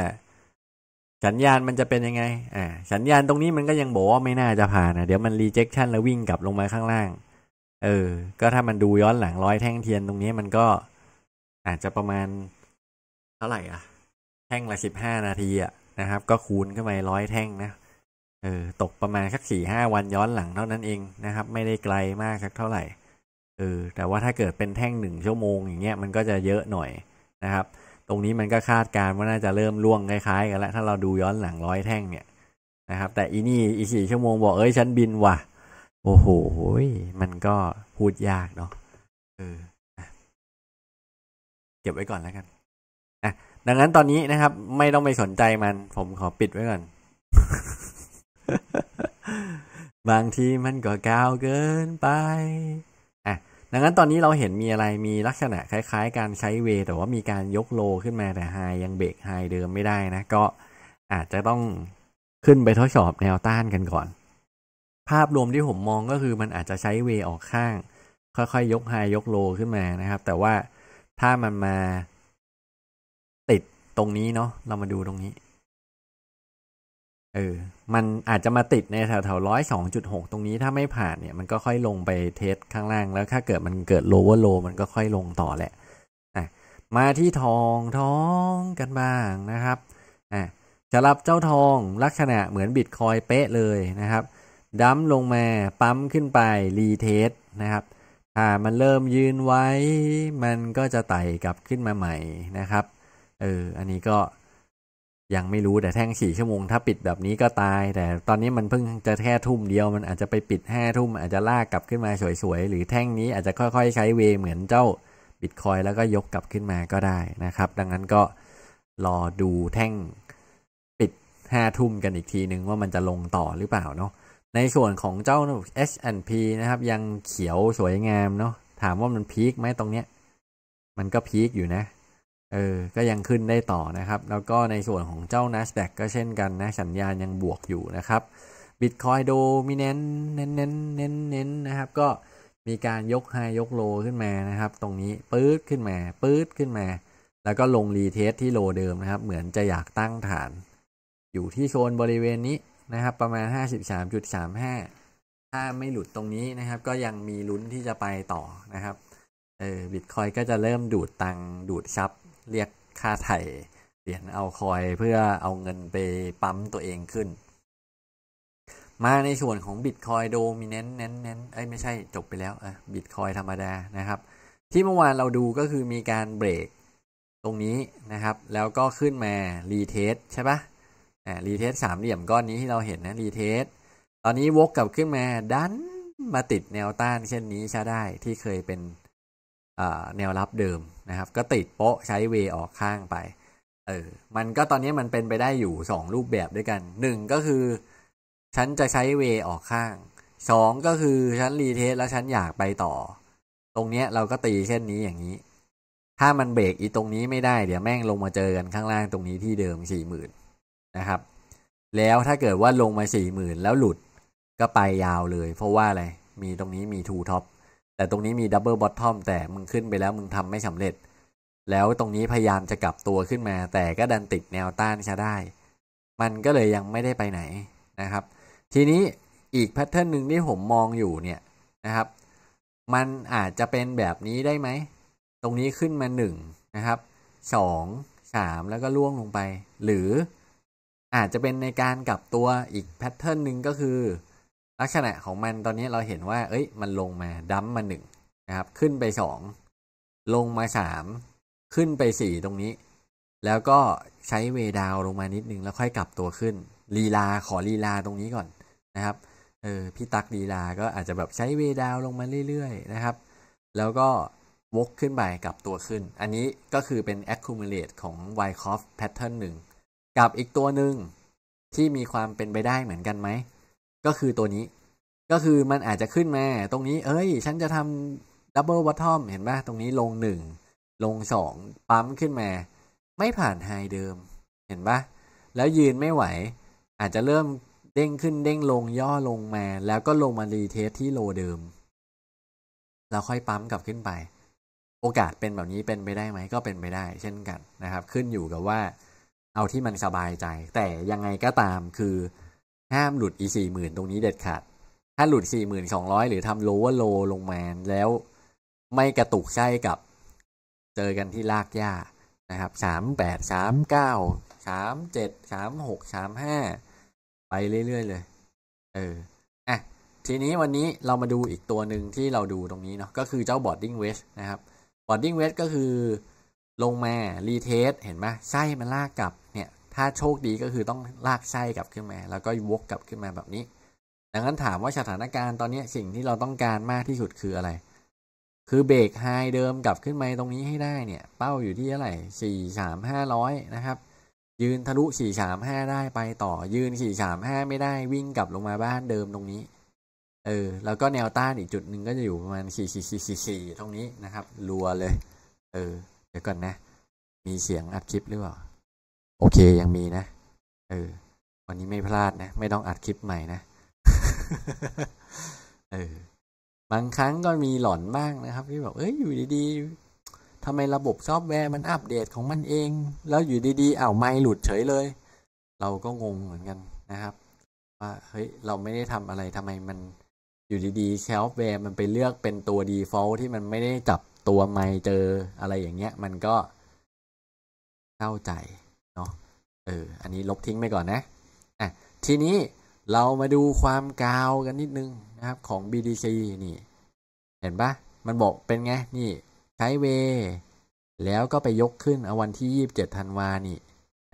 สัญญาณมันจะเป็นยังไง อ่าสัญญาณตรงนี้มันก็ยังบอกว่าไม่น่าจะผ่านนะเดี๋ยวมันรีเจคชันแล้ววิ่งกลับลงมาข้างล่าง เออ ก็ถ้ามันดูย้อนหลังร้อยแท่งเทียนตรงนี้มันก็ อาจจะประมาณ เท่าไหร่ อ่ะแท่งละสิบห้านาทีอะนะครับ ก็คูณขึ้นไปร้อยแท่งนะ เออตกประมาณสักสี่ห้าวันย้อนหลังเท่านั้นเองนะครับ ไม่ได้ไกลมากสักเท่าไหร่เออแต่ว่าถ้าเกิดเป็นแท่งหนึ่งชั่วโมงอย่าง เงี้ยมันก็จะเยอะหน่อยนะครับ ตรงนี้มันก็คาดการว่าน่าจะเริ่มล่วงคล้ายๆกันแล้วถ้าเราดูย้อนหลังร้อยแท่งเนี่ย นะครับ แต่อีนี่อีสี่ชั่วโมงบอกเอ้ย ฉันบินว่ะ โอ้โหมันก็พูดยากเนาะเออ เก็บไว้ก่อนแล้วกันอ่ะดังนั้นตอนนี้นะครับ ไม่ต้องไปสนใจมันผมขอปิดไว้ก่อนบางทีมันก็กาวเกินไปอ่ะดังนั้นตอนนี้เราเห็นมีอะไรมีลักษณะ คล้ายๆ การใช้เวแต่ว่ามีการยกโลขึ้นมาแต่ไฮยังเบรกไฮเดิมไม่ได้นะ ก็อาจจะต้องขึ้นไปทดสอบแนวต้านกันก่อน ภาพรวมที่ผมมองก็คือมันอาจจะใช้เวออกข้าง ค่อยๆยกไฮยกโลขึ้นมานะครับ แต่ว่าถ้ามันมาตรงนี้เนาะเรามาดูตรงนี้เออมันอาจจะมาติดในแถวแถวร้อยสองจุดหกตรงนี้ถ้าไม่ผ่านเนี่ย มันก็ค่อยลงไปเทสข้างล่างแล้วถ้าเกิดมันเกิดโลว์โล มันก็ค่อยลงต่อแหละ อ่ะ มาที่ทองทองกันบ้างนะครับ อ่ะจะรับเจ้าทองลักษณะเหมือนบิตคอยเป๊ะเลยนะครับดั้มลงมาปั๊มขึ้นไปรีเทสนะครับอ่ามันเริ่มยืนไว้มันก็จะไต่กลับขึ้นมาใหม่นะครับเออ อันนี้ก็ยังไม่รู้แต่แท่งสี่ชั่วโมงถ้าปิดแบบนี้ก็ตาย แต่ตอนนี้มันเพิ่งจะแค่ทุ่มเดียวมันอาจจะไปปิดห้าทุ่ม อาจจะลากกลับขึ้นมาสวยๆ หรือแท่งนี้อาจจะค่อยๆใช้เวเหมือนเจ้าบิตคอยแล้วก็ยกกลับขึ้นมาก็ได้นะครับ ดังนั้นก็รอดูแท่งปิดห้าทุ่มกันอีกทีนึงว่ามันจะลงต่อหรือเปล่าเนาะในส่วนของเจ้า S&P นะครับ ยังเขียวสวยงามเนาะถามว่ามันพีคไหมตรงเนี้ยมันก็พีคอยู่นะเออ ก็ยังขึ้นได้ต่อนะครับ แล้วก็ในส่วนของเจ้า NASDAQ ก็เช่นกันนะ สัญญาณยังบวกอยู่นะครับ Bitcoin โดมีเน้นเน้นเน้นเน้นเน้นนะครับ ก็มีการยกไฮยกโลขึ้นมานะครับ ตรงนี้ปื๊ดขึ้นมา ปื๊ดขึ้นมา แล้วก็ลงรีเทสที่โลเดิมนะครับ เหมือนจะอยากตั้งฐาน อยู่ที่โซนบริเวณนี้นะครับ ประมาณ 53.35 ถ้าไม่หลุดตรงนี้นะครับ ก็ยังมีลุ้นที่จะไปต่อนะครับ เออบิตคอยก็จะเริ่มดูดตังดูดซับเรียกค่าไถ่เปลี่ยนเอาคอยเพื่อเอาเงินไปปั๊มตัวเองขึ้น มาในส่วนของบิตคอยโดมิเน้นเน้นเน้นเอ้ยไม่ใช่จบไปแล้วอะบิตคอยธรรมดานะครับ ที่เมื่อวานเราดูก็คือมีการเบรก ตรงนี้นะครับ แล้วก็ขึ้นมารีเทส ใช่ปะอ่รีเทสสามเหลี่ยมก้อนนี้ที่เราเห็นนะรีเทสตอนนี้วกกลับขึ้นมาดันมาติดแนวต้าน เช่นนี้ใช่ได้ที่เคยเป็นแนวรับเดิมนะครับ ก็ติดโป๊ะใช้เวออกข้างไปเออมันก็ตอนนี้มันเป็นไปได้อยู่สองรูปแบบด้วยกันหนึ่งก็คือฉันจะใช้เวออกข้างสองก็คือฉันรีเทสแล้วฉันอยากไปต่อ ตรงเนี้ยเราก็ตีเช่นนี้อย่างนี้ ถ้ามันเบรกอีตรงนี้ไม่ได้เดี๋ยวแม่งลงมาเจอกันข้างล่างตรงนี้ที่เดิมสี่หมื่นนะครับ แล้วถ้าเกิดว่าลงมาสี่หมื่นแล้วหลุดก็ไปยาวเลยเพราะว่าอะไรมีตรงนี้มีทูท็อปแต่ตรงนี้มีดับเบิลบอททอมแต่มึงขึ้นไปแล้วมึงทำไม่สำเร็จ แล้วตรงนี้พยายามจะกลับตัวขึ้นมา แต่ก็ดันติดแนวต้านใช้ได้ มันก็เลยยังไม่ได้ไปไหนนะครับ ทีนี้อีกแพทเทิร์นหนึ่งที่ผมมองอยู่เนี่ยนะครับ มันอาจจะเป็นแบบนี้ได้ไหม ตรงนี้ขึ้นมาหนึ่งนะครับสองสามแล้วก็ล่วงลงไป หรืออาจจะเป็นในการกลับตัวอีกแพทเทิร์นหนึ่งก็คือลักษณะของมันตอนนี้เราเห็นว่า เอ้ย มันลงมาดั้มมาหนึ่งนะครับ ขึ้นไปสอง ลงมาสาม ขึ้นไปสี่ ตรงนี้ แล้วก็ใช้เวดาวลงมานิดนึง แล้วค่อยกลับตัวขึ้นลีลาขอลีลาตรงนี้ก่อนนะครับเออพี่ตักลีลา ก็อาจจะแบบใช้เวดาวลงมาเรื่อยๆนะครับ แล้วก็วกขึ้นไปกลับตัวขึ้น อันนี้ก็คือเป็น accumulate ของ Wyckoff pattern งกับอีกตัวหนึ่งที่มีความเป็นไปได้เหมือนกันไหมก็คือตัวนี้ ก็คือมันอาจจะขึ้นมา ตรงนี้ เอ้ย ฉันจะทำดับเบิลวอตทอมเห็นปะตรงนี้ลงหนึ่ง ลงสอง ปั๊มขึ้นมา ไม่ผ่านไฮเดิม เห็นปะแล้วยืนไม่ไหว อาจจะเริ่มเด้งขึ้นเด้งลงย่อลงมา แล้วก็ลงมารีเทสที่โลเดิมแล้วค่อยปั๊มกลับขึ้นไป โอกาสเป็นแบบนี้เป็นไปได้ไหม ก็เป็นไปได้ เช่นกันนะครับ ขึ้นอยู่กับว่า เอาที่มันสบายใจ แต่ยังไงก็ตามคือห้ามหลุดอีสี่หมื่นตรงนี้เด็ดขาด ถ้าหลุดสี่หมื่นสองร้อยหรือทำโลว์โล ลงมาแล้วไม่กระตุกใช่กับเจอกันที่ลากย่านะครับสามแปดสามเก้าสามเจ็ดสามหกสามห้าไปเรื่อยๆ เลย เอออ่ะ ทีนี้วันนี้เรามาดูอีกตัวหนึ่งที่เราดูตรงนี้เนาะก็คือเจ้าบอดดิ้งเวสนะครับบอดดิ้งเวสก็คือลงมารีเทส เห็นไหมไส้มันลากกลับเนี่ยถ้าโชคดีก็คือต้องลากไส้กลับขึ้นมาแล้วก็วกกลับขึ้นมาแบบนี้ ดังนั้นถามว่าสถานการณ์ตอนนี้สิ่งที่เราต้องการมากที่สุดคืออะไร คือเบรกไฮเดิมกลับขึ้นมาตรงนี้ให้ได้เนี่ยเป้าอยู่ที่เท่าไหร่สี่สามห้าร้อยนะครับ ยืนทะลุสี่สามห้าได้ไปต่อยืนสี่สามห้าไม่ได้วิ่งกลับลงมาบ้านเดิมตรงนี้ เออแล้วก็แนวต้านอีกจุดหนึ่งก็จะอยู่ประมาณสี่สี่สี่สี่สี่ตรงนี้นะครับรัวเลยเออเดี๋ยวก่อนนะ มีเสียงอัดคลิปหรือเปล่าโอเคยังมีนะ เออ วันนี้ไม่พลาดนะ ไม่ต้องอัดคลิปใหม่นะ เออ บางครั้งก็มีหลอนบ้างนะครับที่แบบเอ้ย อยู่ดีๆ ทำไมระบบซอฟต์แวร์ มันอัปเดตของมันเอง แล้วอยู่ดีๆอ้าวไม่หลุดเฉยเลย เราก็งงเหมือนกันนะครับ ว่า เฮ้ย เราไม่ได้ทำอะไรทำไมมัน อยู่ดีๆ ซอฟต์แวร์มันไปเลือกเป็นตัว default ที่มันไม่ได้จับตัวไม่เจออะไรอย่างเงี้ย มันก็ เข้าใจเนาะเอออันนี้ลบทิ้งไปก่อนนะอ่ะทีนี้เรามาดูความกาวกันนิดนึงนะครับของ BDC นี่ เห็นปะมันบอกเป็นไงนี่ใช้เว แล้วก็ไปยกขึ้นเอาวันที่ยี่บเจ็ดธันวานี่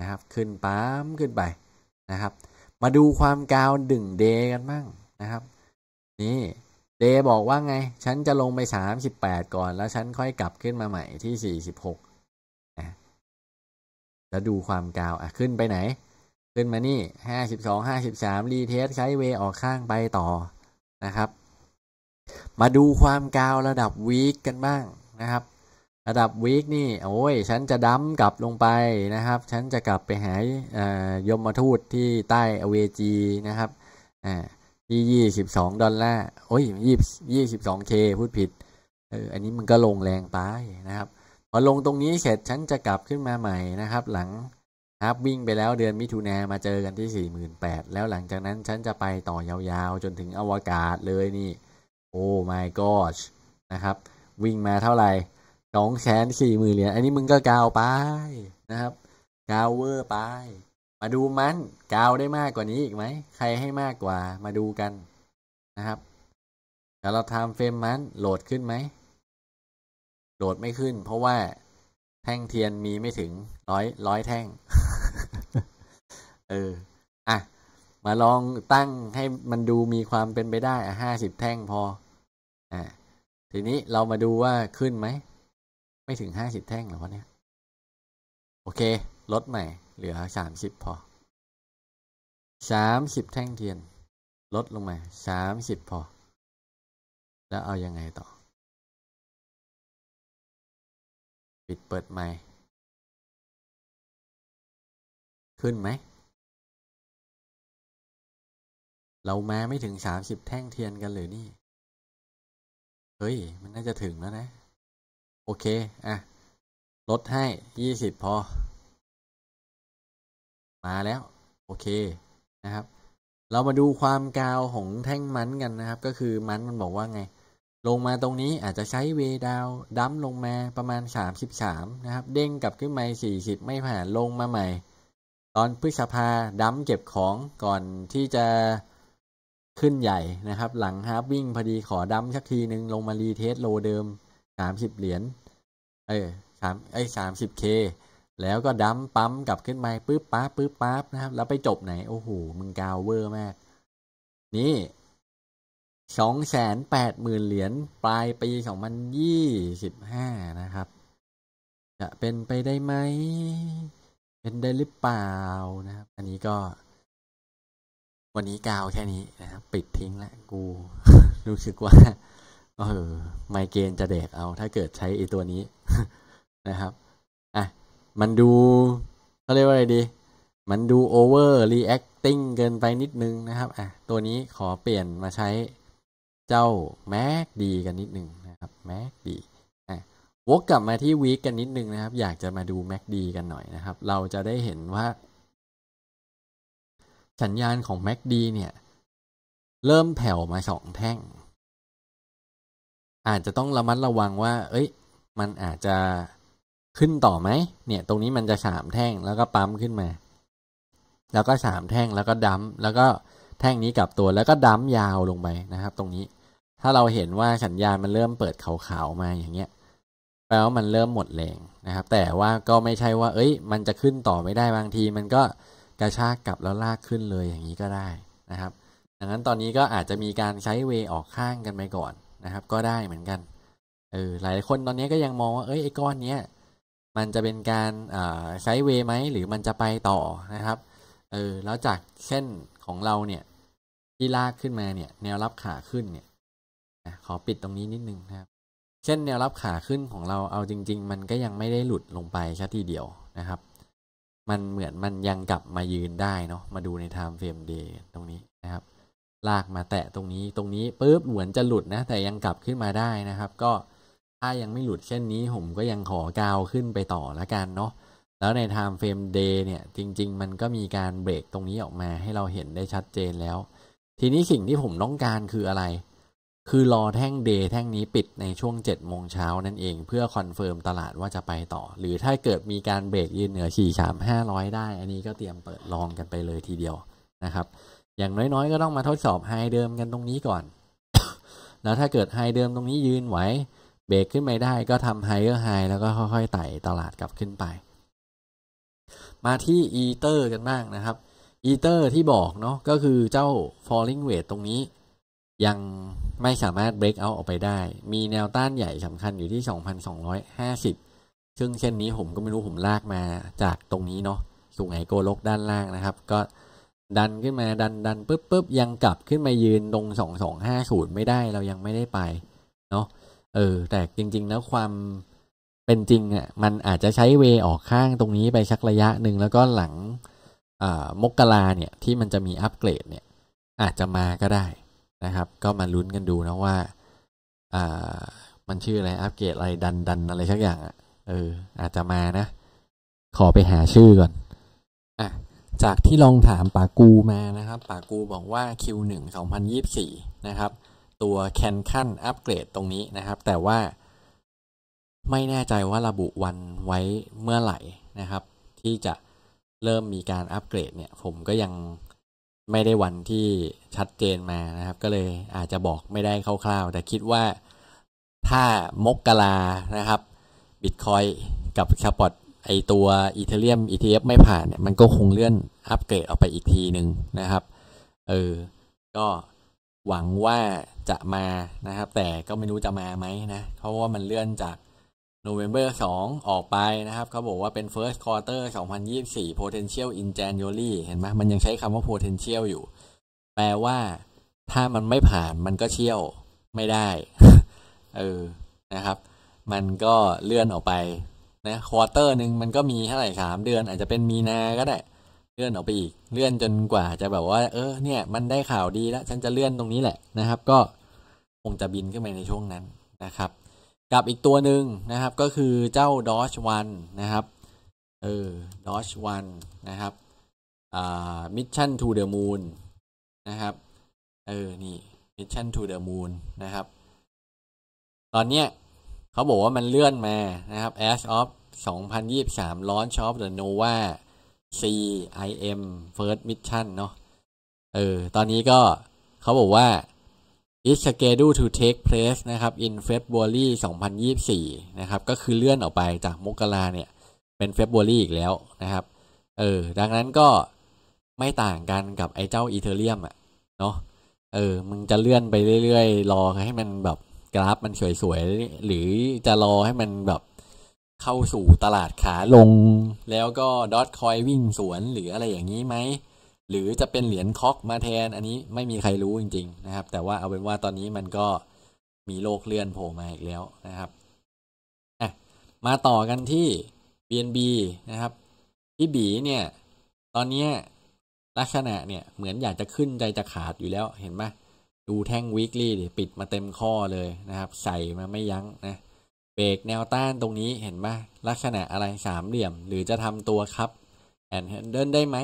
นะครับ ขึ้นปั๊มขึ้นไปนะครับ มาดูความกาวดึงเดกันบ้างนะครับ นี่เดบอกว่าไง ฉันจะลงไป 38 ก่อน แล้วฉันค่อยกลับขึ้นมาใหม่ที่ 46แล้วดูความกาวอ่ะขึ้นไปไหน ขึ้นมานี่ห้าสิบสองห้าสิบสามรีเทสไ้เวออกข้างไปต่อนะครับ มาดูความกาวระดับวีคกันบ้างนะครับ ระดับวีคนี่โอ้ยฉันจะดั้มกลับลงไปนะครับฉันจะกลับไปหายยมมาทูตที่ใต้อเวจีนะครับอ่าที่ยี่สิบสองดอลลาร์โอ้ยยี่ยี่สิบสองเคพูดผิดเอออันนี้มันก็ลงแรงไปนะครับพอลงตรงนี้เสร็จฉันจะกลับขึ้นมาใหม่นะครับ หลังครับวิ่งไปแล้วเดือนมิถุนามาเจอกันที่ 48,000 แล้วหลังจากนั้นฉันจะไปต่อยาวๆ จนถึงอวกาศเลยนี่ โอ้ my gosh นะครับ วิ่งมาเท่าไหร่สองแสนสี่หมื่นเหรียญอันนี้มึงก็กาวไปนะครับกาวเวอร์ไป มาดูมันกาวได้มากกว่านี้อีกไหม ใครให้มากกว่ามาดูกันนะครับแล้วเราทำเฟรมมันโหลดขึ้นไหมโดดไม่ขึ้นเพราะว่าแท่งเทียนมีไม่ถึงร้อยร้อยแท่ง เออ อ่ะ มาลองตั้งให้มันดูมีความเป็นไปได้ห้าสิบแท่งพอ อ่ะทีนี้เรามาดูว่าขึ้นไหม ไม่ถึงห้าสิบแท่งหรอวะเนี่ย โอเค ลดใหม่เหลือสามสิบพอสามสิบแท่งเทียน ลดลงมาสามสิบพอ แล้วเอายังไงต่อปิดเปิด ใหม่ ขึ้นไหม เรามาไม่ถึงสามสิบแท่งเทียนกันเลยนี่ เฮ้ย มันน่าจะถึง แล้ว นะ โอเคอ่ะลดให้ยี่สิบพอ มาแล้ว โอเคนะครับ เรามาดูความกาวของแท่ง มันกันนะครับ ก็คือ มันมันบอกว่าไงลงมาตรงนี้อาจจะใช้เวดาวดั้มลงมาประมาณ 33 นะครับ เด้งกลับขึ้นมา40 ไม่ผ่านลงมาใหม่ ตอนพฤษภาดั้มเก็บของก่อนที่จะขึ้นใหญ่นะครับ หลังฮาร์ปวิ่งพอดีขอดั้มสักทีหนึ่งลงมารีเทสโลเดิม 30 เหรียญเออสามไอ้สามสิบเคแล้วก็ดั้มปั๊มกลับขึ้นมาปึ๊บป๊าปึ๊บป๊านะครับแล้วไปจบไหนโอ้โหมึงกาวเวอร์มาก นี่สองแสนแปดหมื่นเหรียญปลาย ปีสองพันยี่สิบห้านะครับ จะเป็นไปได้ไหม เป็นได้หรือเปล่านะครับ อันนี้ก็ วันนี้กาวแค่นี้นะครับ ปิดทิ้งละกู รู้สึกว่าเออไมเกนจะเด็กเอา ถ้าเกิดใช้ไอตัวนี้นะครับอ่ะมันดูเขาเรียกว่าอะไรดี มันดูโอเวอร์รีแอคติ้งเกินไปนิดนึงนะครับอ่ะตัวนี้ขอเปลี่ยนมาใช้เจ้าแม็กดีกันนิดนึงนะครับแม็กดีอวกกลับมาที่วีคกันนิดนึงนะครับ อยากจะมาดูแม็กดีกันหน่อยนะครับ เราจะได้เห็นว่าสัญญาณของแม็กดีเนี่ย เริ่มแผ่วมาสองแท่ง อาจจะต้องระมัดระวังว่า เอ้ย มันอาจจะขึ้นต่อไหมเนี่ย ตรงนี้มันจะสามแท่งแล้วก็ปั๊มขึ้นมา แล้วก็สามแท่งแล้วก็ดัมแล้วก็แท่งนี้กลับตัวแล้วก็ดั้มยาวลงไปนะครับ ตรงนี้ถ้าเราเห็นว่าสัญญาณมันเริ่มเปิดขาวๆมาอย่างเงี้ยแปลว่ามันเริ่มหมดแรงนะครับ แต่ว่าก็ไม่ใช่ว่า เอ้ย มันจะขึ้นต่อไม่ได้บางที มันก็กระชากกลับแล้วลากขึ้นเลยอย่างนี้ก็ได้นะครับดังนั้นตอนนี้ก็อาจจะมีการใช้เวออกข้างกันไปก่อนนะครับ ก็ได้เหมือนกัน เออหลายคนตอนนี้ก็ยังมองว่าเอ้ยไอ้ก้อนเนี้ยมันจะเป็นการใช้เวไหม หรือมันจะไปต่อนะครับเออแล้วจากเส้นของเราเนี่ยที่ลากขึ้นมาเนี่ยแนวรับขาขึ้นเนี่ยขอปิดตรงนี้นิดนึงนะครับ เช่น แนวรับขาขึ้นของเราเอาจริง ๆ มันก็ยังไม่ได้หลุดลงไปแค่ทีเดียวนะครับ มันเหมือนมันยังกลับมายืนได้เนาะมาดูในไทม์เฟรมเดย์ตรงนี้นะครับ ลากมาแตะตรงนี้ตรงนี้ปุ๊บเหมือนจะหลุดนะแต่ยังกลับขึ้นมาได้นะครับ ก็ถ้ายังไม่หลุด เช่นนี้ผมก็ยังขอกาวขึ้นไปต่อละกันเนาะแล้วใน time frame day เนี่ยจริง ๆ มันก็มีการเบรกตรงนี้ออกมาให้เราเห็นได้ชัดเจนแล้วทีนี้สิ่งที่ผมต้องการคืออะไร คือรอแท่งเด แท่งนี้ปิดในช่วง7จ็ดโมงเช้านั่นเองเพื่อคอนเฟิร์มตลาดว่าจะไปต่อ หรือถ้าเกิดมีการเบรกยืนเหนือ4ี่สามห้าร้อยได้ อันนี้ก็เตรียมเปิดลองกันไปเลยทีเดียวนะครับ อย่างน้อยๆ ก็ต้องมาทดสอบไฮเดิมกันตรงนี้ก่อน แล้วถ้าเกิดไฮเดิมตรงนี้ยืนไหว เบรกขึ้นไม่ได้ก็ทำไฮเออร์ไฮแล้วก็ค่อยๆไต่ตลาดกลับขึ้นไป มาที่อีเตอร์กันบ้างนะครับอีเตอร์ที่บอกเนาะก็คือเจ้า falling weight ตรงนี้ยังไม่สามารถ break out ออกไปได้ มีแนวต้านใหญ่สำคัญอยู่ที่ 2,250 ซึ่งเช่นนี้ผมก็ไม่รู้ผมลากมาจากตรงนี้เนาะสูงไหโกโลกด้านล่างนะครับ ก็ดันขึ้นมาดันดันปุ๊บปุ๊บยังกลับขึ้นมายืนตรง 2250 ไม่ได้เรายังไม่ได้ไปเนาะเออแต่จริงๆ แล้วความเป็นจริงอะ่ะมันอาจจะใช้เวออกข้างตรงนี้ไปสักระยะหนึ่งแล้วก็หลังมกราเนี่ยที่มันจะมีอัปเกรดเนี่ย อาจจะมาก็ได้นะครับ ก็มาลุ้นกันดูนะว่า อ่า มันชื่ออะไรอัปเกรดอะไรดันดันอะไรสักอย่างอะเอออาจจะมานะ ขอไปหาชื่อก่อนอ่ะจากที่ลองถามป่ากูมานะครับป่ากูบอกว่า Q1 2024นะครับ ตัวแคนคันอัปเกรดตรงนี้นะครับ แต่ว่า ไม่แน่ใจว่าระบุวันไว้เมื่อไหร่นะครับ ที่จะเริ่มมีการอัปเกรดเนี่ยผมก็ยังไม่ได้วันที่ชัดเจนมานะครับ ก็เลยอาจจะบอกไม่ได้คร่าวๆแต่คิดว่าถ้ามกกลานะครับบิตคอยกับสปอตไอตัวอีเทเรียมอีทีไม่ผ่านเนี่ยมันก็คงเลื่อนอัปเกรดออกไปอีกทีหนึ่งนะครับเออก็หวังว่าจะมานะครับ แต่ก็ไม่รู้จะมาไหมนะเพราะว่ามันเลื่อนจากน n o มเบอร์2ออกไปนะครับ เขาบอกว่าเป็น first quarter 2024 potential in January เห็นไหมมันยังใช้คำว่า potential อยู่ แปลว่าถ้ามันไม่ผ่านมันก็เชี่ยวไม่ได้ เออ นะครับ มันก็เลื่อนออกไป นะควอเตอร์หนึ่งมันก็มีเท่าไหร่สามเดือนอาจจะเป็นมีนาก็ได้ เลื่อนออกไปอีกเลื่อนจนกว่า จะแบบว่า เออ เนี่ย มันได้ข่าวดีแล้ว ฉันจะเลื่อนตรงนี้แหละนะครับ ก็คงจะบินขึ้นไปในช่วงนั้นนะครับกับอีกตัวหนึ่งนะครับก็คือเจ้า Dodge One นะครับเออ Dodge One นะครับอ่า Mission to the Moon นะครับเออนี่ Mission to the Moon นะครับ ตอนเนี้ยเขาบอกว่ามันเลื่อนมานะครับ As of 2023 Launch of the Nova CIM First Mission เนาะเออตอนนี้ก็เขาบอกว่า is scheduled to take place นะครับ in February 2024 นะครับ ก็คือเลื่อนออกไปจากมกราเนี่ย เป็น February อีกแล้วนะครับ เออ ดังนั้นก็ไม่ต่างกันกับไอ้เจ้าอีเธอเรียมอ่ะเนาะ เออมึงจะเลื่อนไปเรื่อยๆ รอให้มันแบบกราฟมันสวยๆ หรือจะรอให้มันแบบเข้าสู่ตลาดขาลง แล้วก็ ดอทคอยวิ่งสวนหรืออะไรอย่างนี้ไหมหรือจะเป็นเหรียญคอกมาแทน อันนี้ไม่มีใครรู้จริง ๆ นะครับ แต่ว่าเอาเป็นว่าตอนนี้มันก็มีโลกเลื่อนโผล่มาอีกแล้วนะครับอ่ะมาต่อกันที่ BNB นะครับพี่บีเนี่ย ตอนนี้ลักษณะเนี่ยเหมือนอยากจะขึ้นใจจะขาดอยู่แล้วเห็นไหมดูแท่ง weekly ปิดมาเต็มข้อเลยนะครับ ใส่มาไม่ยั้งนะเบรกแนวต้านตรงนี้เห็นไหมลักษณะอะไรสามเหลี่ยม หรือจะทำตัวครับแอนเดินได้ไหม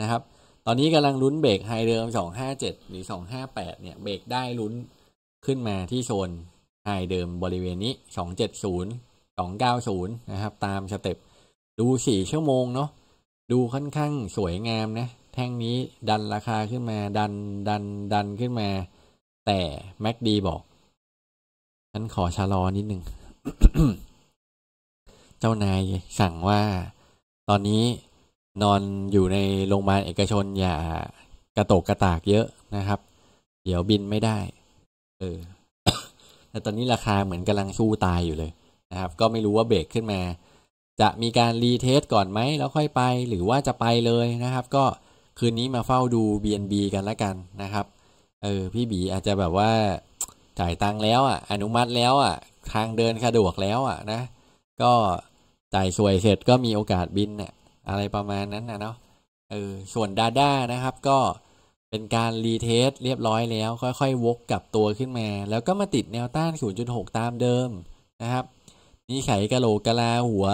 นะครับตอนนี้กำลังลุ้นเบรกไฮเดิมสองห้าเจ็ดหรือสองห้าแปดเนี่ยเบรกได้ลุ้นขึ้นมาที่โซนไฮเดิมบริเวณนี้สองเจ็ดศูนยย์์สองเก้าศูนนะครับ ตามสเต็ปดูสี่ชั่วโมงเนาะดูค่อนข้างสวยงามนะ แท่งนี้ดันราคาขึ้นมา ดันดันดันขึ้นมา แต่ แม็กดีบอกฉันขอชะลอนิดนึง เจ้านายสั่งว่าตอนนี้นอนอยู่ในโรงพยาบาลเอกชนอย่ากระตกกระตากเยอะนะครับ เดี๋ยวบินไม่ได้เออแต่ตอนนี้ราคาเหมือนกำลังสู้ตายอยู่เลยนะครับ ก็ไม่รู้ว่าเบรกขึ้นมา จะมีการรีเทสก่อนไหมแล้วค่อยไป หรือว่าจะไปเลยนะครับ ก็คืนนี้มาเฝ้าดู BNB กันละกันนะครับเออพี่บีอาจจะแบบว่าจ่ายตังค์แล้วอ่ะ อนุมัติแล้วอ่ะทางเดินสะดวกแล้วอ่ะนะ ก็จ่ายสวยเสร็จก็มีโอกาสบินเนี่ยอะไรประมาณนั้นนะเนาะเออส่วนาด้านะครับ ก็เป็นการรีเทส เรียบร้อยแล้ว ค่อยๆวกกลับตัวขึ้นมา แล้วก็มาติดแนวต้าน 0.6 ตามเดิมนะครับ นี่ไขกระโหลกกะลาหัว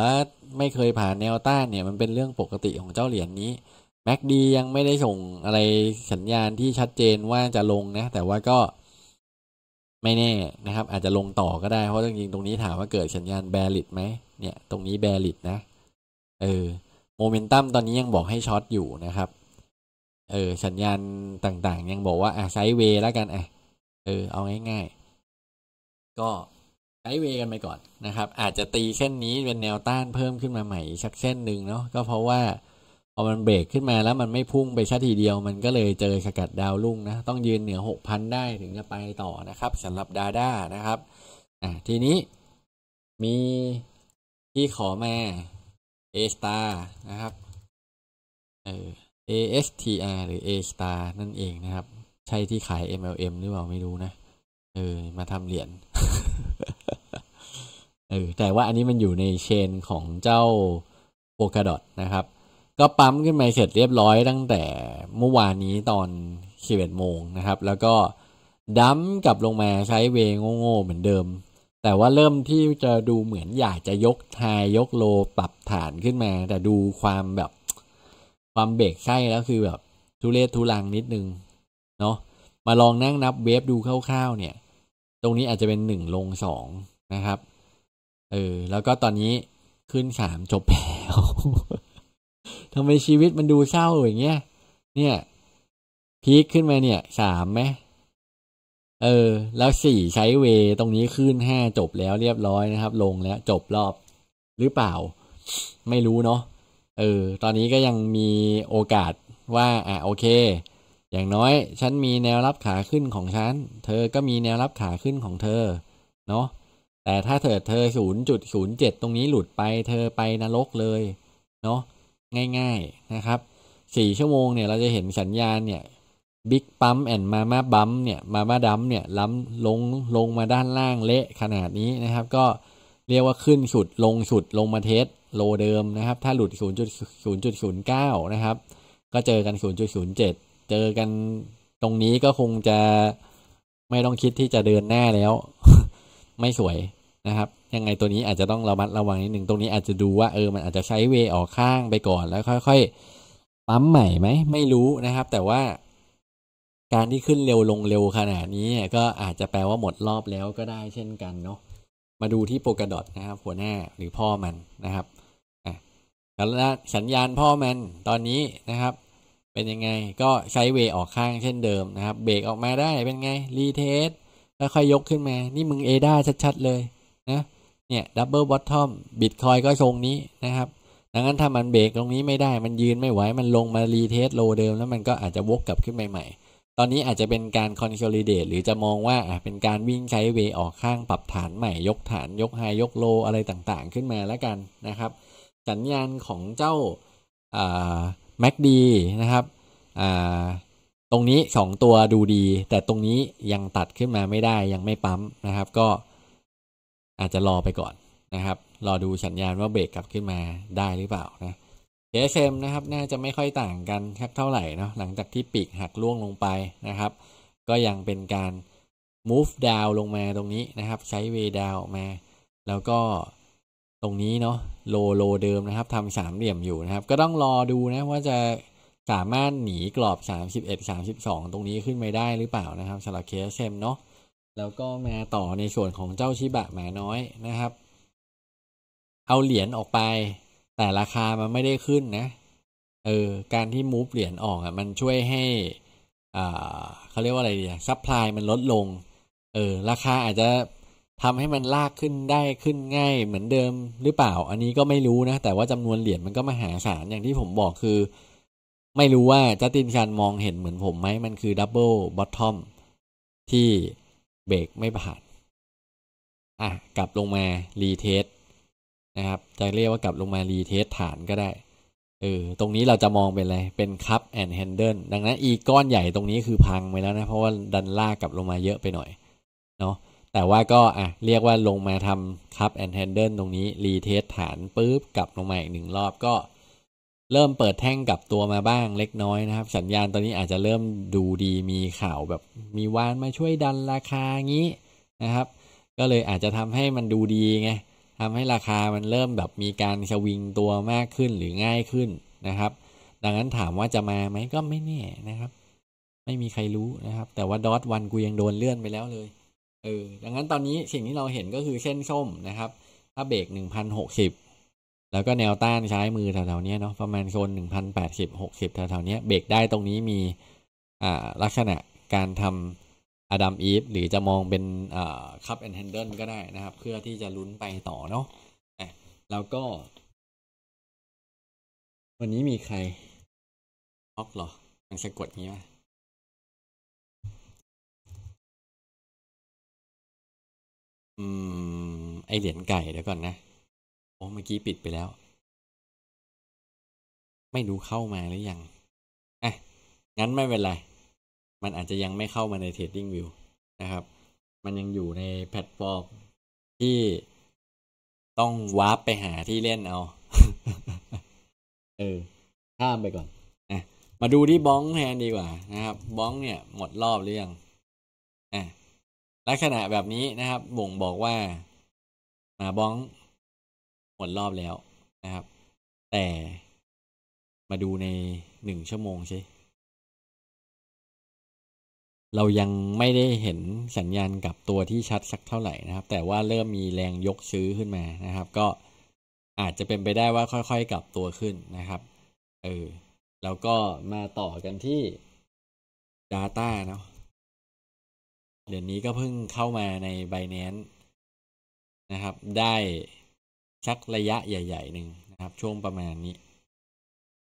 ไม่เคยผ่านแนวต้านเนี่ย มันเป็นเรื่องปกติของเจ้าเหรียญนนี้แม็กดียังไม่ได้ส่งอะไรสัญญาณที่ชัดเจนว่าจะลงนะ แต่ว่าก็ ไม่แน่นะครับ อาจจะลงต่อก็ได้เพราะจริงๆตรงนี้ถามว่าเกิดสัญญาณแบลิดไหมเนี่ยตรงนี้แบลิดนะ เออโมเมนตัมตอนนี้ ยังบอกให้ช็อตอยู่นะครับ เออ สัญญาณต่าง ๆ ยังบอกว่าอ่ะไซด์เวย์แล้วกันอ่ะเออ เอา ง่ายๆก็ไซด์เวย์กันไปก่อนนะครับ อาจจะตีเส้นนี้ เป็น แนวต้านเพิ่มขึ้นมาใหม่สักเส้นหนึ่งเนาะก็เพราะว่า พอ มัน เบรกขึ้นมาแล้วมันไม่พุ่งไปชัทีเดียว มันก็เลยเจอสกัดดาวลุ่ง นะ ต้องยืนเหนือหกพันได้ถึงจะไปต่อนะครับสำหรับดาด้านะครับอ่ะทีนี้มีที่ขอมา A star นะครับเออ ASTR หรือ A star นั่นเองนะครับ ใช่ที่ขาย MLM หรือเปล่าไม่รู้นะ เออ มาทำเหรียญเออแต่ว่าอันนี้มันอยู่ในเชนของเจ้าโ o คาดอ t นะครับ ก็ปั๊มขึ้นมาเสร็จเรียบร้อยตั้งแต่เมื่อวานนี้ตอน 11 โมงนะครับ แล้วก็ดั้มกลับลงมาใช้เวงโง่ๆเหมือนเดิมแต่ว่าเริ่มที่จะดูเหมือนอยากจะยกไฮยกโลปรับฐานขึ้นมา แต่ดูความแบบความเบรกไส้แล้วคือแบบ ทุเรศทุลังนิดนึงเนาะมาลองนั่งนับเวฟดูคร่าวๆเนี่ย ตรงนี้อาจจะเป็นหนึ่งลงสองนะครับเออแล้วก็ตอนนี้ขึ้นสามจบแล้วทำไมชีวิตมันดูเศร้าอย่างเงี้ยเนี่ยพีคขึ้นมาเนี่ยสามไหมเออแล้วสี่ใช้เวตรงนี้ขึ้นห้าจบแล้วเรียบร้อยนะครับ ลงแล้วจบรอบหรือเปล่า ไม่รู้เนาะเออตอนนี้ก็ยังมีโอกาสว่า อ่ะโอเค อย่างน้อย ฉันมีแนวรับขาขึ้นของฉัน เธอก็มีแนวรับขาขึ้นของเธอ เนาะแต่ถ้าเธอเธอศูนย์จุดศูนย์เจ็ดตรงนี้หลุดไป เธอไปนรกเลย เนาะง่ายๆนะครับสี่ชั่วโมงเนี่ยเราจะเห็นสัญญาณเนี่ยบิ๊กปั๊มแอนมาม่าบัมเนี่ย มาม่าดัมเนี่ย ล้ำลงลงมาด้านล่างเละขนาดนี้นะครับ ก็เรียกว่าขึ้นสุดลงสุดลงมาเทสโลเดิมนะครับ ถ้าหลุด0.0.09 นะครับ ก็เจอกัน 0.07 เจอกันตรงนี้ก็คงจะไม่ต้องคิดที่จะเดินหน้าแล้ว ไม่สวยนะครับ ยังไงตัวนี้อาจจะต้องระมัดระวังนิดหนึ่ง ตรงนี้อาจจะดูว่า เออมันอาจจะใช้เวออกข้างไปก่อน แล้วค่อยๆปั๊มใหม่ไหมไม่รู้นะครับ แต่ว่าการที่ขึ้นเร็วลงเร็วขนาดนี้ก็อาจจะแปลว่าหมดรอบแล้วก็ได้เช่นกันเนาะมาดูที่โปกดอทนะครับ หัวหน้าหรือพ่อมันนะครับแล้วสัญญาณพ่อมันตอนนี้นะครับ เป็นยังไงก็ใช้เวออกข้างเช่นเดิมนะครับเบรกออกมาได้เป็นไง รีเทสแล้วค่อยยกขึ้นมา นี่มึงเอด้าชัด ๆ เลยนะเนี่ยดับเบิลบอททอมบิตคอยก็ทรงนี้นะครับดังนั้นถ้ามันเบรกตรงนี้ไม่ได้มันยืนไม่ไหวมันลงมารีเทสโลเดิมแล้วมันก็อาจจะวกกลับขึ้นใหม่ ๆตอนนี้อาจจะเป็นการคอนโซลิเดตหรือจะมองว่าเป็นการวิ่งไซ้เวย์ออกข้างปรับฐานใหม่ยกฐานยกไฮยกโลอะไรต่างๆ ขึ้นมาแล้วกันนะครับ สัญญาณของเจ้าแม็กดีนะครับตรงนี้ 2 ตัวดูดี แต่ตรงนี้ยังตัดขึ้นมาไม่ได้ยังไม่ปั๊มนะครับก็อาจจะรอไปก่อนนะครับรอดูสัญญาณว่าเบรกกลับขึ้นมาได้หรือเปล่านะ DSM นะครับน่าจะไม่ค่อยต่างกันครับเท่าไหร่เนาะหลังจากที่ปีกหักล่วงลงไปนะครับ ก็ยังเป็นการ move down ลงมาตรงนี้นะครับ ใช้ way down มา แล้วก็ตรงนี้เนาะโลโลเดิมนะครับทำสามเหลี่ยมอยู่นะครับ ก็ต้องรอดูนะ ว่าจะสามารถหนีกรอบ 31 32 ตรงนี้ขึ้นไปได้หรือเปล่านะครับสำหรับเคสเมเนาะแล้วก็มาต่อในส่วนของเจ้าชิบะหมาน้อยนะครับ เอาเหรียญออกไปแต่ราคามันไม่ได้ขึ้นนะ เออ การที่มูฟเหรียญออกอ่ะมันช่วยให้อ่าเขาเรียกว่าอะไรดีซัพพลายมันลดลง เออราคาอาจจะทำให้มันลากขึ้นได้ขึ้นง่ายเหมือนเดิม หรือเปล่า อันนี้ก็ไม่รู้นะ แต่ว่าจำนวนเหรียญมันก็มหาศาล อย่างที่ผมบอกคือ ไม่รู้ว่าจัตินชันมองเห็นเหมือนผมไหม มันคือดับเบิลบอททอมที่เบรกไม่ผ่านอ่ะกลับลงมารีเทสนะครับจะเรียกว่ากลับลงมารีเทสฐานก็ได้เออตรงนี้เราจะมองเป็นอะไร เป็นคัพแอนด์แฮนเดิลดังนั้นอีก้อนใหญ่ตรงนี้คือพังไปแล้วนะ เพราะว่าดันลากกลับลงมาเยอะไปหน่อยเนาะแต่ว่าก็อ่ะเรียกว่าลงมาทำคัพแอนด์แฮนเดิลตรงนี้รีเทสฐานปุ๊บกลับลงมาอีกหนึ่งรอบก็ เริ่มเปิดแท่งกับตัวมาบ้างเล็กน้อยนะครับ สัญญาณตอนนี้อาจจะเริ่มดูดีมีข่าวแบบมีวานมาช่วยดันราคางี้นะครับ ก็เลยอาจจะทำให้มันดูดีไงทำให้ราคามันเริ่มแบบมีการสวิงตัวมากขึ้นหรือง่ายขึ้นนะครับ ดังนั้นถามว่าจะมาไหมก็ไม่แน่นะครับ ไม่มีใครรู้นะครับ แต่ว่า ดอทวันกูยังโดนเลื่อนไปแล้วเลย เออ ดังนั้นตอนนี้สิ่งที่เราเห็นก็คือเส้นส้มนะครับ ถ้าเบรกหนึ่งพันหกสิบ แล้วก็แนวต้านใช้มือแถวๆนี้เนาะ ประมาณโซนหนึ่งพันแปดสิบหกสิบแถวๆนี้ เบรกได้ตรงนี้มีอ่าลักษณะการทำอดัมอีฟหรือจะมองเป็นคัพแอนด์แฮนเดิลก็ได้นะครับ เพื่อที่จะลุ้นไปต่อเนาะแล้วก็ วันนี้มีใครฮอกหรอมันสะกดงี้ไหมอืม ไอเหรียญไก่เดี๋ยวก่อนนะโอ้เมื่อกี้ปิดไปแล้ว ไม่ดูเข้ามาหรือยังอ่ะงั้นไม่เป็นไรมันอาจจะยังไม่เข้ามาใน Trading View นะครับ มันยังอยู่ในแพลตฟอร์มที่ต้องวาร์ปไปหาที่เล่นเอา เออ ข้ามไปก่อนนะมาดูที่บ้องแทนดีกว่านะครับบ้องเนี่ยหมดรอบหรือยังอะลักษณะแบบนี้นะครับ บ่งบอกว่า มาบ้องหมดรอบแล้วนะครับ แต่มาดูในหนึ่งชั่วโมงใช่เรายังไม่ได้เห็นสัญญาณกับตัวที่ชัดสักเท่าไหร่นะครับ แต่ว่าเริ่มมีแรงยกซื้อขึ้นมานะครับ ก็อาจจะเป็นไปได้ว่าค่อยๆกลับตัวขึ้นนะครับ เออ แล้วก็มาต่อกันที่ Data เนาะเดี๋ยวนี้ก็เพิ่งเข้ามาใน b บ n a n c e นะครับ ได้ชักระยะใหญ่ๆหนึ่งนะครับ ช่วงประมาณนี้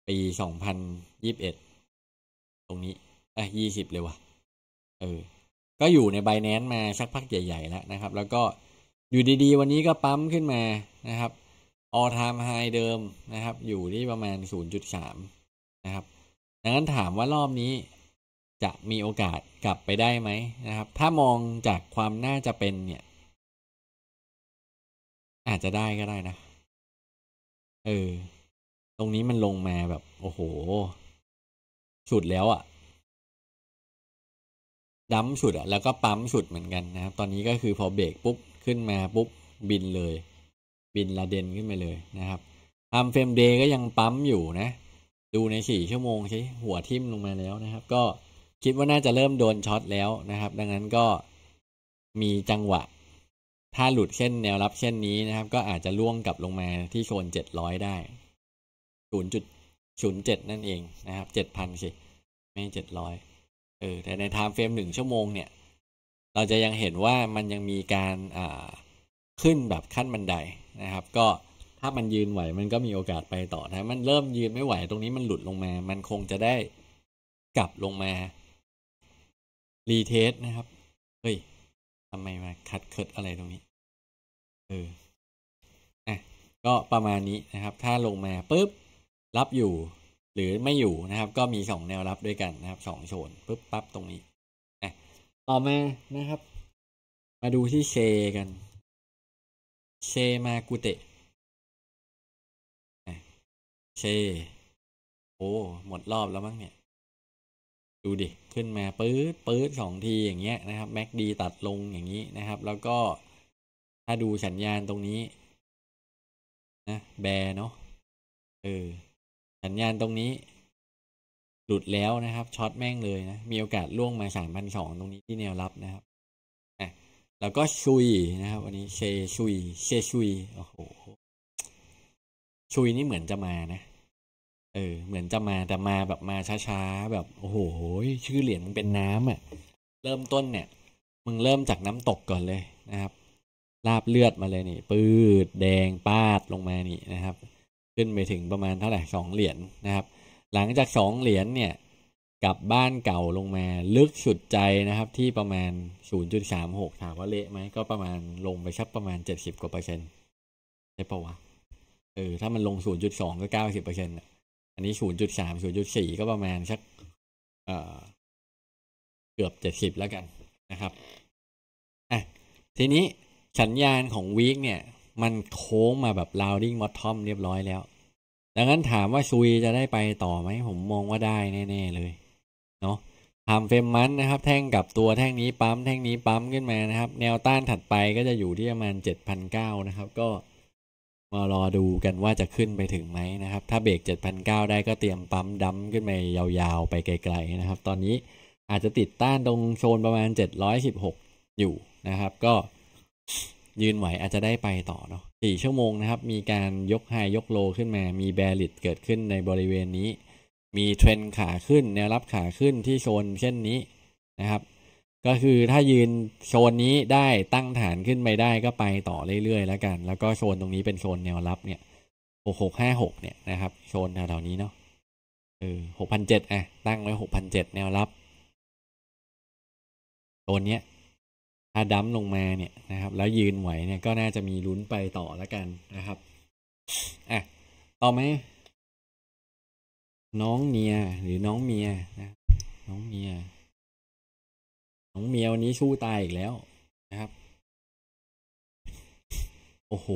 ปีสองพันยิบเอ็ดตรงนี้อ่ะยี่สิบเลยวะ่ะเออก็อยู่ในไบแนนซ์มาสักพักใหญ่ๆแล้วนะครับ แล้วก็อยู่ดีๆวันนี้ก็ปั๊มขึ้นมานะครับออทามไฮเดิมนะครับ อยู่ที่ประมาณามนะครับดังนั้นถามว่ารอบนี้จะมีโอกาสกลับไปได้ไหมนะครับ ถ้ามองจากความน่าจะเป็นเนี่ย อาจจะได้ก็ได้นะ เออ ตรงนี้มันลงมาแบบ โอ้โหสุดแล้วอะ่ะดั้มฉุดอะแล้วก็ปั๊มฉุดเหมือนกันนะครับ ตอนนี้ก็คือพอเบรกปุ๊บ ขึ้นมาปุ๊บ บินเลย บินละเด็นขึ้นไปเลยนะครับทำเฟรมเดย์ก็ยังปั๊มอยู่นะ ดูในสี่ชั่วโมงใช่หัวทิ่มลงมาแล้วนะครับ ก็คิดว่าน่าจะเริ่มโดนช็อตแล้วนะครับ ดังนั้นก็มีจังหวะ ถ้าหลุดเส้นแนวรับเส้นนี้นะครับ ก็อาจจะล่วงกลับลงมาที่โซนเจ็ดร้อยได้ศูนย์จุดศูนย์เจ็ดนั่นเองนะครับเจ็ดพันสิไม่เจ็ดร้อยเออแต่ในไทม์เฟรมหนึ่งชั่วโมงเนี่ย เราจะยังเห็นว่ามันยังมีการอ่าขึ้นแบบขั้นบันไดนะครับ ก็ถ้ามันยืนไหว มันก็มีโอกาสไปต่อ ถ้ามันเริ่มยืนไม่ไหว ตรงนี้มันหลุดลงมา มันคงจะได้กลับลงมารีเทสนะครับ เฮ้ยทำไมมาคัดเคิดอะไรตรงนี้ เอออ่ะก็ประมาณนี้นะครับ ถ้าลงมาปุ๊บ รับอยู่หรือไม่อยู่นะครับ ก็มีสองแนวรับด้วยกันนะครับสองโซนปุ๊บปั๊บตรงนี้นะต่อมานะครับ มาดูที่เชกันเชมากุเตะเชโอ้ หมดรอบแล้วมั้งเนี่ย ดูดิ ขึ้นมาปื๊ดปื๊ดสองทีอย่างเงี้ยนะครับ แม็กดีตัดลงอย่างนี้นะครับ แล้วก็ถ้าดูสัญญาณตรงนี้ นะแบเนาะเออสัญญาณตรงนี้ หลุดแล้วนะครับช็อตแม่งเลยนะ มีโอกาสล่วงมาสามพันสองตรงนี้ที่แนวรับนะครับอแล้วก็ชุยนะครับวันนี้เชชุยเชชุยโอ้โหชุยนี่เหมือนจะมานะเออ เหมือนจะมาแต่มาแบบมาช้า ๆ แบบ โอ้โห ชื่อเหรียญมันเป็นน้ำ อ่ะ เริ่มต้นเนี่ย มึงเริ่มจากน้ำตกก่อนเลยนะครับ ลาบเลือดมาเลยนี่ปืดแดงปาดลงมานี่นะครับขึ้นไปถึงประมาณเท่าไหร่สองเหรียญนนะครับ หลังจากสองเหรียญเนี่ยกลับบ้านเก่าลงมาลึกสุดใจนะครับ ที่ประมาณ 0.36 ถามว่าเละไหมก็ประมาณลงไปชักประมาณ 70กว่าเปอร์เซ็นต์ใช่ปะวะเออถ้ามันลง 0.2 ก็ 90เปอร์เซ็นต์อันนี้ 0.3 0.4 ก็ประมาณชักเอ่อเกือบ 70แล้วกันนะครับอ่ะทีนี้ สัญญาณของวีคเนี่ยมันโค้งมาแบบลาวดิ้งมอททอมเรียบร้อยแล้ว ดังนั้นถามว่าซุยจะได้ไปต่อไหม ผมมองว่าได้แน่ๆเลย เนาะทำเฟรมมันนะครับ แท่งกับตัวแท่งนี้ปั๊มแท่งนี้ปั๊มขึ้นมานะครับ แนวต้านถัดไปก็จะอยู่ที่ประมาณเจ็ดพันเก้านะครับ ก็มารอดูกันว่าจะขึ้นไปถึงไหมนะครับ ถ้าเบรกเจ็ดพันเก้าได้ก็เตรียมปั๊มดั้มขึ้นไปยาวๆไปไกล ๆนะครับ ตอนนี้อาจจะติดต้านตรงโซนประมาณเจ็ดร้อยสิบหกอยู่นะครับ ก็ยืนไหวอาจจะได้ไปต่อเนาะสี่ชั่วโมงนะครับ มีการยกไฮยกโลขึ้นมามีแบริดเกิดขึ้นในบริเวณนี้ มีเทรนขาขึ้นแนวรับขาขึ้นที่โซนเช่นนี้นะครับ ก็คือถ้ายืนโซนนี้ได้ตั้งฐานขึ้นไปได้ก็ไปต่อเรื่อยๆแล้วกัน แล้วก็โซนตรงนี้เป็นโซนแนวรับเนี่ยหกหกห้าหกเนี่ยนะครับโซนแถวๆนี้เนาะเออหกพันเจ็ดอ่ะตั้งไว้หกพันเจ็ดแนวรับโซนเนี้ยถ้าดัมลงมาเนี่ยนะครับแล้วยืนไหวเนี่ย ก็น่าจะมีลุ้นไปต่อแล้วกันนะครับ อ่ะต่อไหมน้องเมียหรือน้องเมียนะ น้องเมีย น้องเมียวันนี้สู้ตายอีกแล้วนะครับ โอ้โห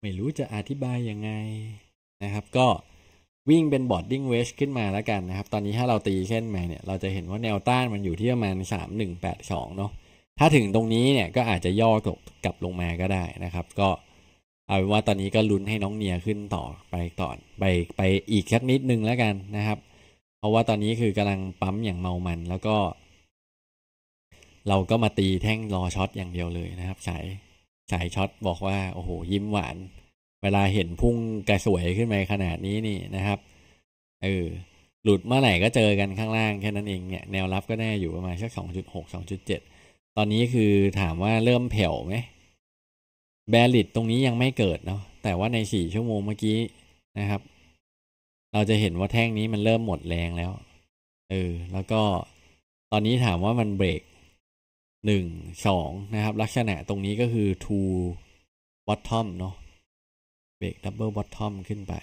ไม่รู้จะอธิบายยังไงนะครับ ก็วิ่งเป็นบอดดิ้งเวชขึ้นมาแล้วกันนะครับ ตอนนี้ถ้าเราตีเส้นมาเนี่ย เราจะเห็นว่าแนวต้านมันอยู่ที่ประมาณ3182เนาะถ้าถึงตรงนี้เนี่ยก็อาจจะย่อกลกลับลงมาก็ได้นะครับ ก็เอาเป็นว่าตอนนี้ก็ลุ้นให้น้องเนียขึ้นต่อไปต่อนไปไปอีกสักนิดนึงแล้วกันนะครับเพราะว่าตอนนี้คือกำลังปั๊มอย่างเมามัน แล้วก็ เราก็มาตีแท่งรอช็อตอย่างเดียวเลยนะครับสายสายช็อตบอกว่าโอ้โห ยิ้มหวานเวลาเห็นพุ่งกระสวยขึ้นไปขนาดนี้นี่นะครับเออหลุดเมื่อไหร่ก็เจอกันข้างล่างแค่นั้นเองเนี่ยแนวรับก็แน่อยู่ประมาณสักสองจุดหกสองจุดเจ็ด ตอนนี้คือถามว่าเริ่มแผ่วไหมแบลิตตรงนี้ยังไม่เกิดเนาะ แต่ว่าในสี่ชั่วโมงเมื่อกี้นะครับ เราจะเห็นว่าแท่งนี้มันเริ่มหมดแรงแล้ว เออ แล้วก็ตอนนี้ถามว่ามันเบรกหนึ่งสองนะครับ ลักษณะตรงนี้ก็คือ two bottom เนาะเบรกดับเบิลบอททอมขึ้นไป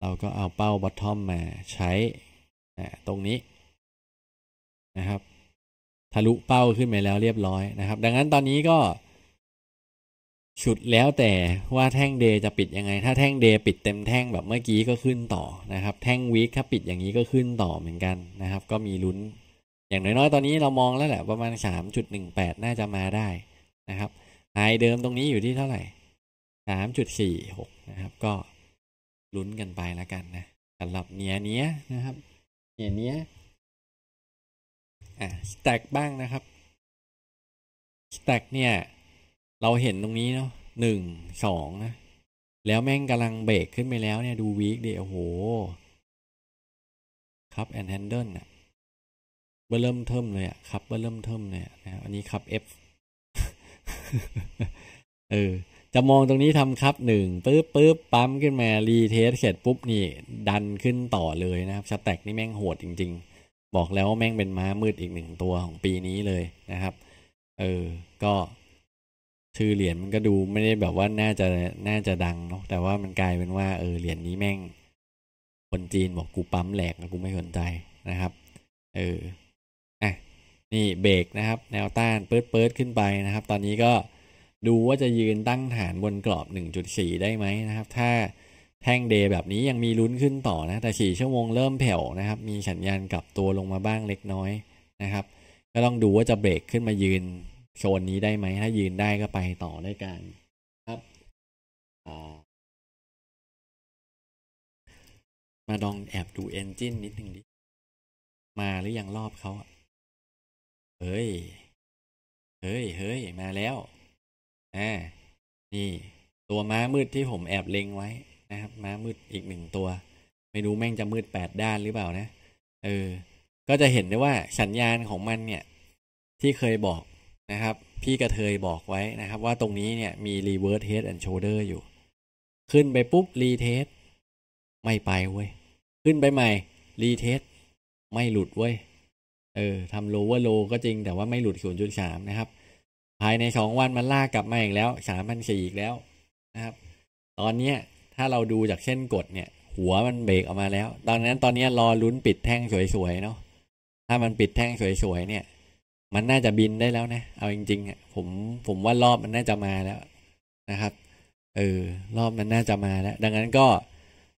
เราก็เอาเป้าบอททอมมาใช้ตรงนี้นะครับ ทะลุเป้าขึ้นไปแล้วเรียบร้อยนะครับ ดังนั้นตอนนี้ก็ ชุดแล้วแต่ว่าแท่งเดจะปิดยังไง ถ้าแท่งเด ปิดเต็มแท่งแบบเมื่อกี้ก็ขึ้นต่อนะครับ แท่งวีคถ้าปิดอย่างนี้ก็ขึ้นต่อเหมือนกันนะครับ ก็มีลุ้น อย่างน้อยๆ ตอนนี้เรามองแล้วแหละ ประมาณ 3.18 น่าจะมาได้นะครับไฮเดิมตรงนี้อยู่ที่เท่าไหร่สามจุดสี่หกนะครับ ก็ลุ้นกันไปแล้วกันนะสำหรับเนี้ย เนี้ยนะครับ เนี้ยเนี้ยอ่ะสแต็กบ้างนะครับสแต็กเนี่ย เราเห็นตรงนี้เนาะหนึ่งสองนะ แล้วแม่งกำลังเบรกขึ้นไปแล้วเนี่ย ดูวีคเดียวโหครับแอนแฮนเดิลอะเบอร์เริ่มเทิมเลยอะครับเบอร์เริ่มเทิมเลยนะอันนี้ครับเอฟเออจะมองตรงนี้ทำครับหนึ่งปึ๊บปึ๊บปั๊มขึ้นมา รีเทสเสร็จปุ๊บ นี่ดันขึ้นต่อเลยนะครับ สแต็กนี่แม่งโหดจริงๆ บอกแล้วแม่งเป็นม้ามืดอีกหนึ่งตัวของปีนี้เลยนะครับ เออก็ชื่อเหรียญมันก็ดูไม่ได้แบบว่าน่าจะน่าจะดังเนาะแต่ว่ามันกลายเป็นว่า เออเหรียญนนี้แม่ง คนจีนบอกกูปั๊มแหลกนะกูไม่สนใจนะครับ เอออ่ะนี่ เบรกนะครับ แนวต้านเปิดเปิดขึ้นไปนะครับ ตอนนี้ก็ดูว่าจะยืนตั้งฐานบนกรอบ 1.4 ได้ไหมนะครับ ถ้าแท่งเดแบบนี้ยังมีลุ้นขึ้นต่อนะ แต่ 4 ชั่วโมงเริ่มแผ่วนะครับ มีสัญญาณกลับตัวลงมาบ้างเล็กน้อยนะครับ ก็ต้องดูว่าจะเบรกขึ้นมายืนโซนนี้ได้ไหม ถ้ายืนได้ก็ไปต่อได้กันครับมาลองแอบดูเอนจินนิดหนึ่งดิมาหรือยังรอบเขา เฮ้ยเฮ้ยเฮ้ยมาแล้วานี่ ตัวม้ามืดที่ผมแอบ เล็งไว้นะครับ ม้ามืดอีกหนึ่งตัว ไม่รู้ แม่งจะมืดแปดด้านหรือ เปล่านะ เออ ก็จะเห็นได้ว่า สัญญาณของมันเนี่ย ที่เคยบอกนะครับ พี่กระเทย บอกไว้นะครับ ว่าตรงนี้เนี่ย มี reverse head and shoulder อยู่ ขึ้นไปปุ๊บ retest ไม่ไปเว้ยขึ้นไปใหม่ retest ไม่หลุดเว้ยเออทำ lower low ก็จริง แต่ว่าไม่หลุด0.3นะครับภายในสองวันมันลากกลับมาอีกแล้วสามพันสี่อีกแล้วนะครับ ตอนเนี้ยถ้าเราดูจากเส้นกดเนี่ย หัวมันเบรกออกมาแล้ว ตอนนั้นตอนนี้รอลุ้นปิดแท่งสวยๆเนาะถ้ามันปิดแท่งสวยๆเนี่ย มันน่าจะบินได้แล้วนะเอาจริงๆผมผมว่ารอบมันน่าจะมาแล้วนะครับ เออ รอบมันน่าจะมาแล้ว ดังนั้นก็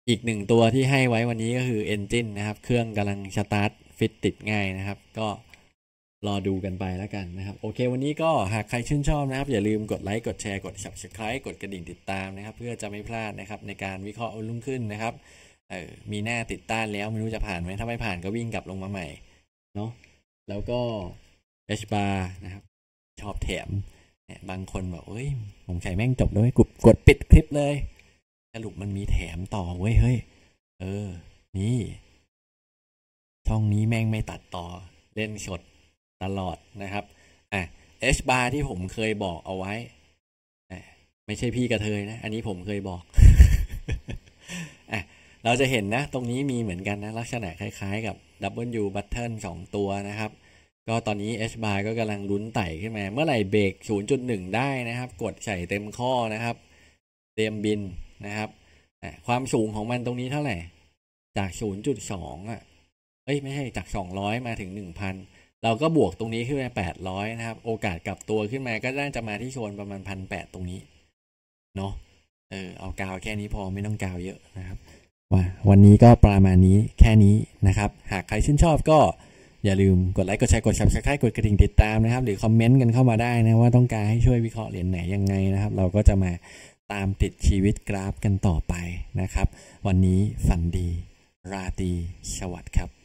อีกหนึ่งตัวที่ให้ไว้วันนี้ก็คือเอนจินนะครับ เครื่องกำลังสตาร์ทฟิตติดง่ายนะครับก็รอดูกันไปแล้วกันนะครับ โอเค วันนี้ก็หากใครชื่นชอบนะครับ อย่าลืมกดไลค์กดแชร์กด subscribe กดกระดิ่งติดตามนะครับ เพื่อจะไม่พลาดนะครับ ในการวิเคราะห์ลุ่งขึ้นนะครับเออมีหน้าติดต้านแล้ว ไม่รู้จะผ่านไหมถ้าไม่ผ่านก็วิ่งกลับลงมาใหม่ เนาะแล้วก็ H bar นะครับ ชอบแถมเนี่ยบางคนบอกเอ้ยผมใช้แม่งจบด้วย กดกดปิดคลิปเลยสรุปมันมีแถมต่อเว้ยเฮ้ย เออ นี่ช่องนี้แม่งไม่ตัดต่อเล่นสดตลอดนะครับอ่ะ h bar ที่ผมเคยบอกเอาไว้ไม่ใช่พี่กระเทยนะ อันนี้ผมเคยบอกอ่ะเราจะเห็นนะ ตรงนี้มีเหมือนกันนะ ลักษณะคล้ายๆกับ W button 2 ตัวนะครับ ก็ตอนนี้ h bar ก็กำลังลุ้นไต่ขึ้นมาเมื่อไหร่เบรก 0.1 ได้นะครับ กดใส่เต็มข้อนะครับ เตรียมบินนะครับความสูงของมันตรงนี้เท่าไหร่ จาก 0.2 อ่ะเอ้ยไม่ใช่จาก 200 มาถึง 1,000เราก็บวกตรงนี้ขึ้นมาแปดร้อยนะครับ โอกาสกลับตัวขึ้นมาก็น่าจะมาที่โซนประมาณพันแปดตรงนี้ เนาะ เออ เอากาวแค่นี้พอไม่ต้องกาวเยอะนะครับ ว่า วันนี้ก็ประมาณนี้แค่นี้นะครับ หากใครชื่นชอบก็อย่าลืมกดไลค์ กดแชร์ กดซับสไครต์กดกระดิ่งติดตามนะครับ หรือคอมเมนต์กันเข้ามาได้นะว่าต้องการให้ช่วยวิเคราะห์เหรียญไหนยังไงนะครับ เราก็จะมาตามติดชีวิตกราฟกันต่อไปนะครับ วันนี้ฝันดี ราตรีสวัสดิ์ครับ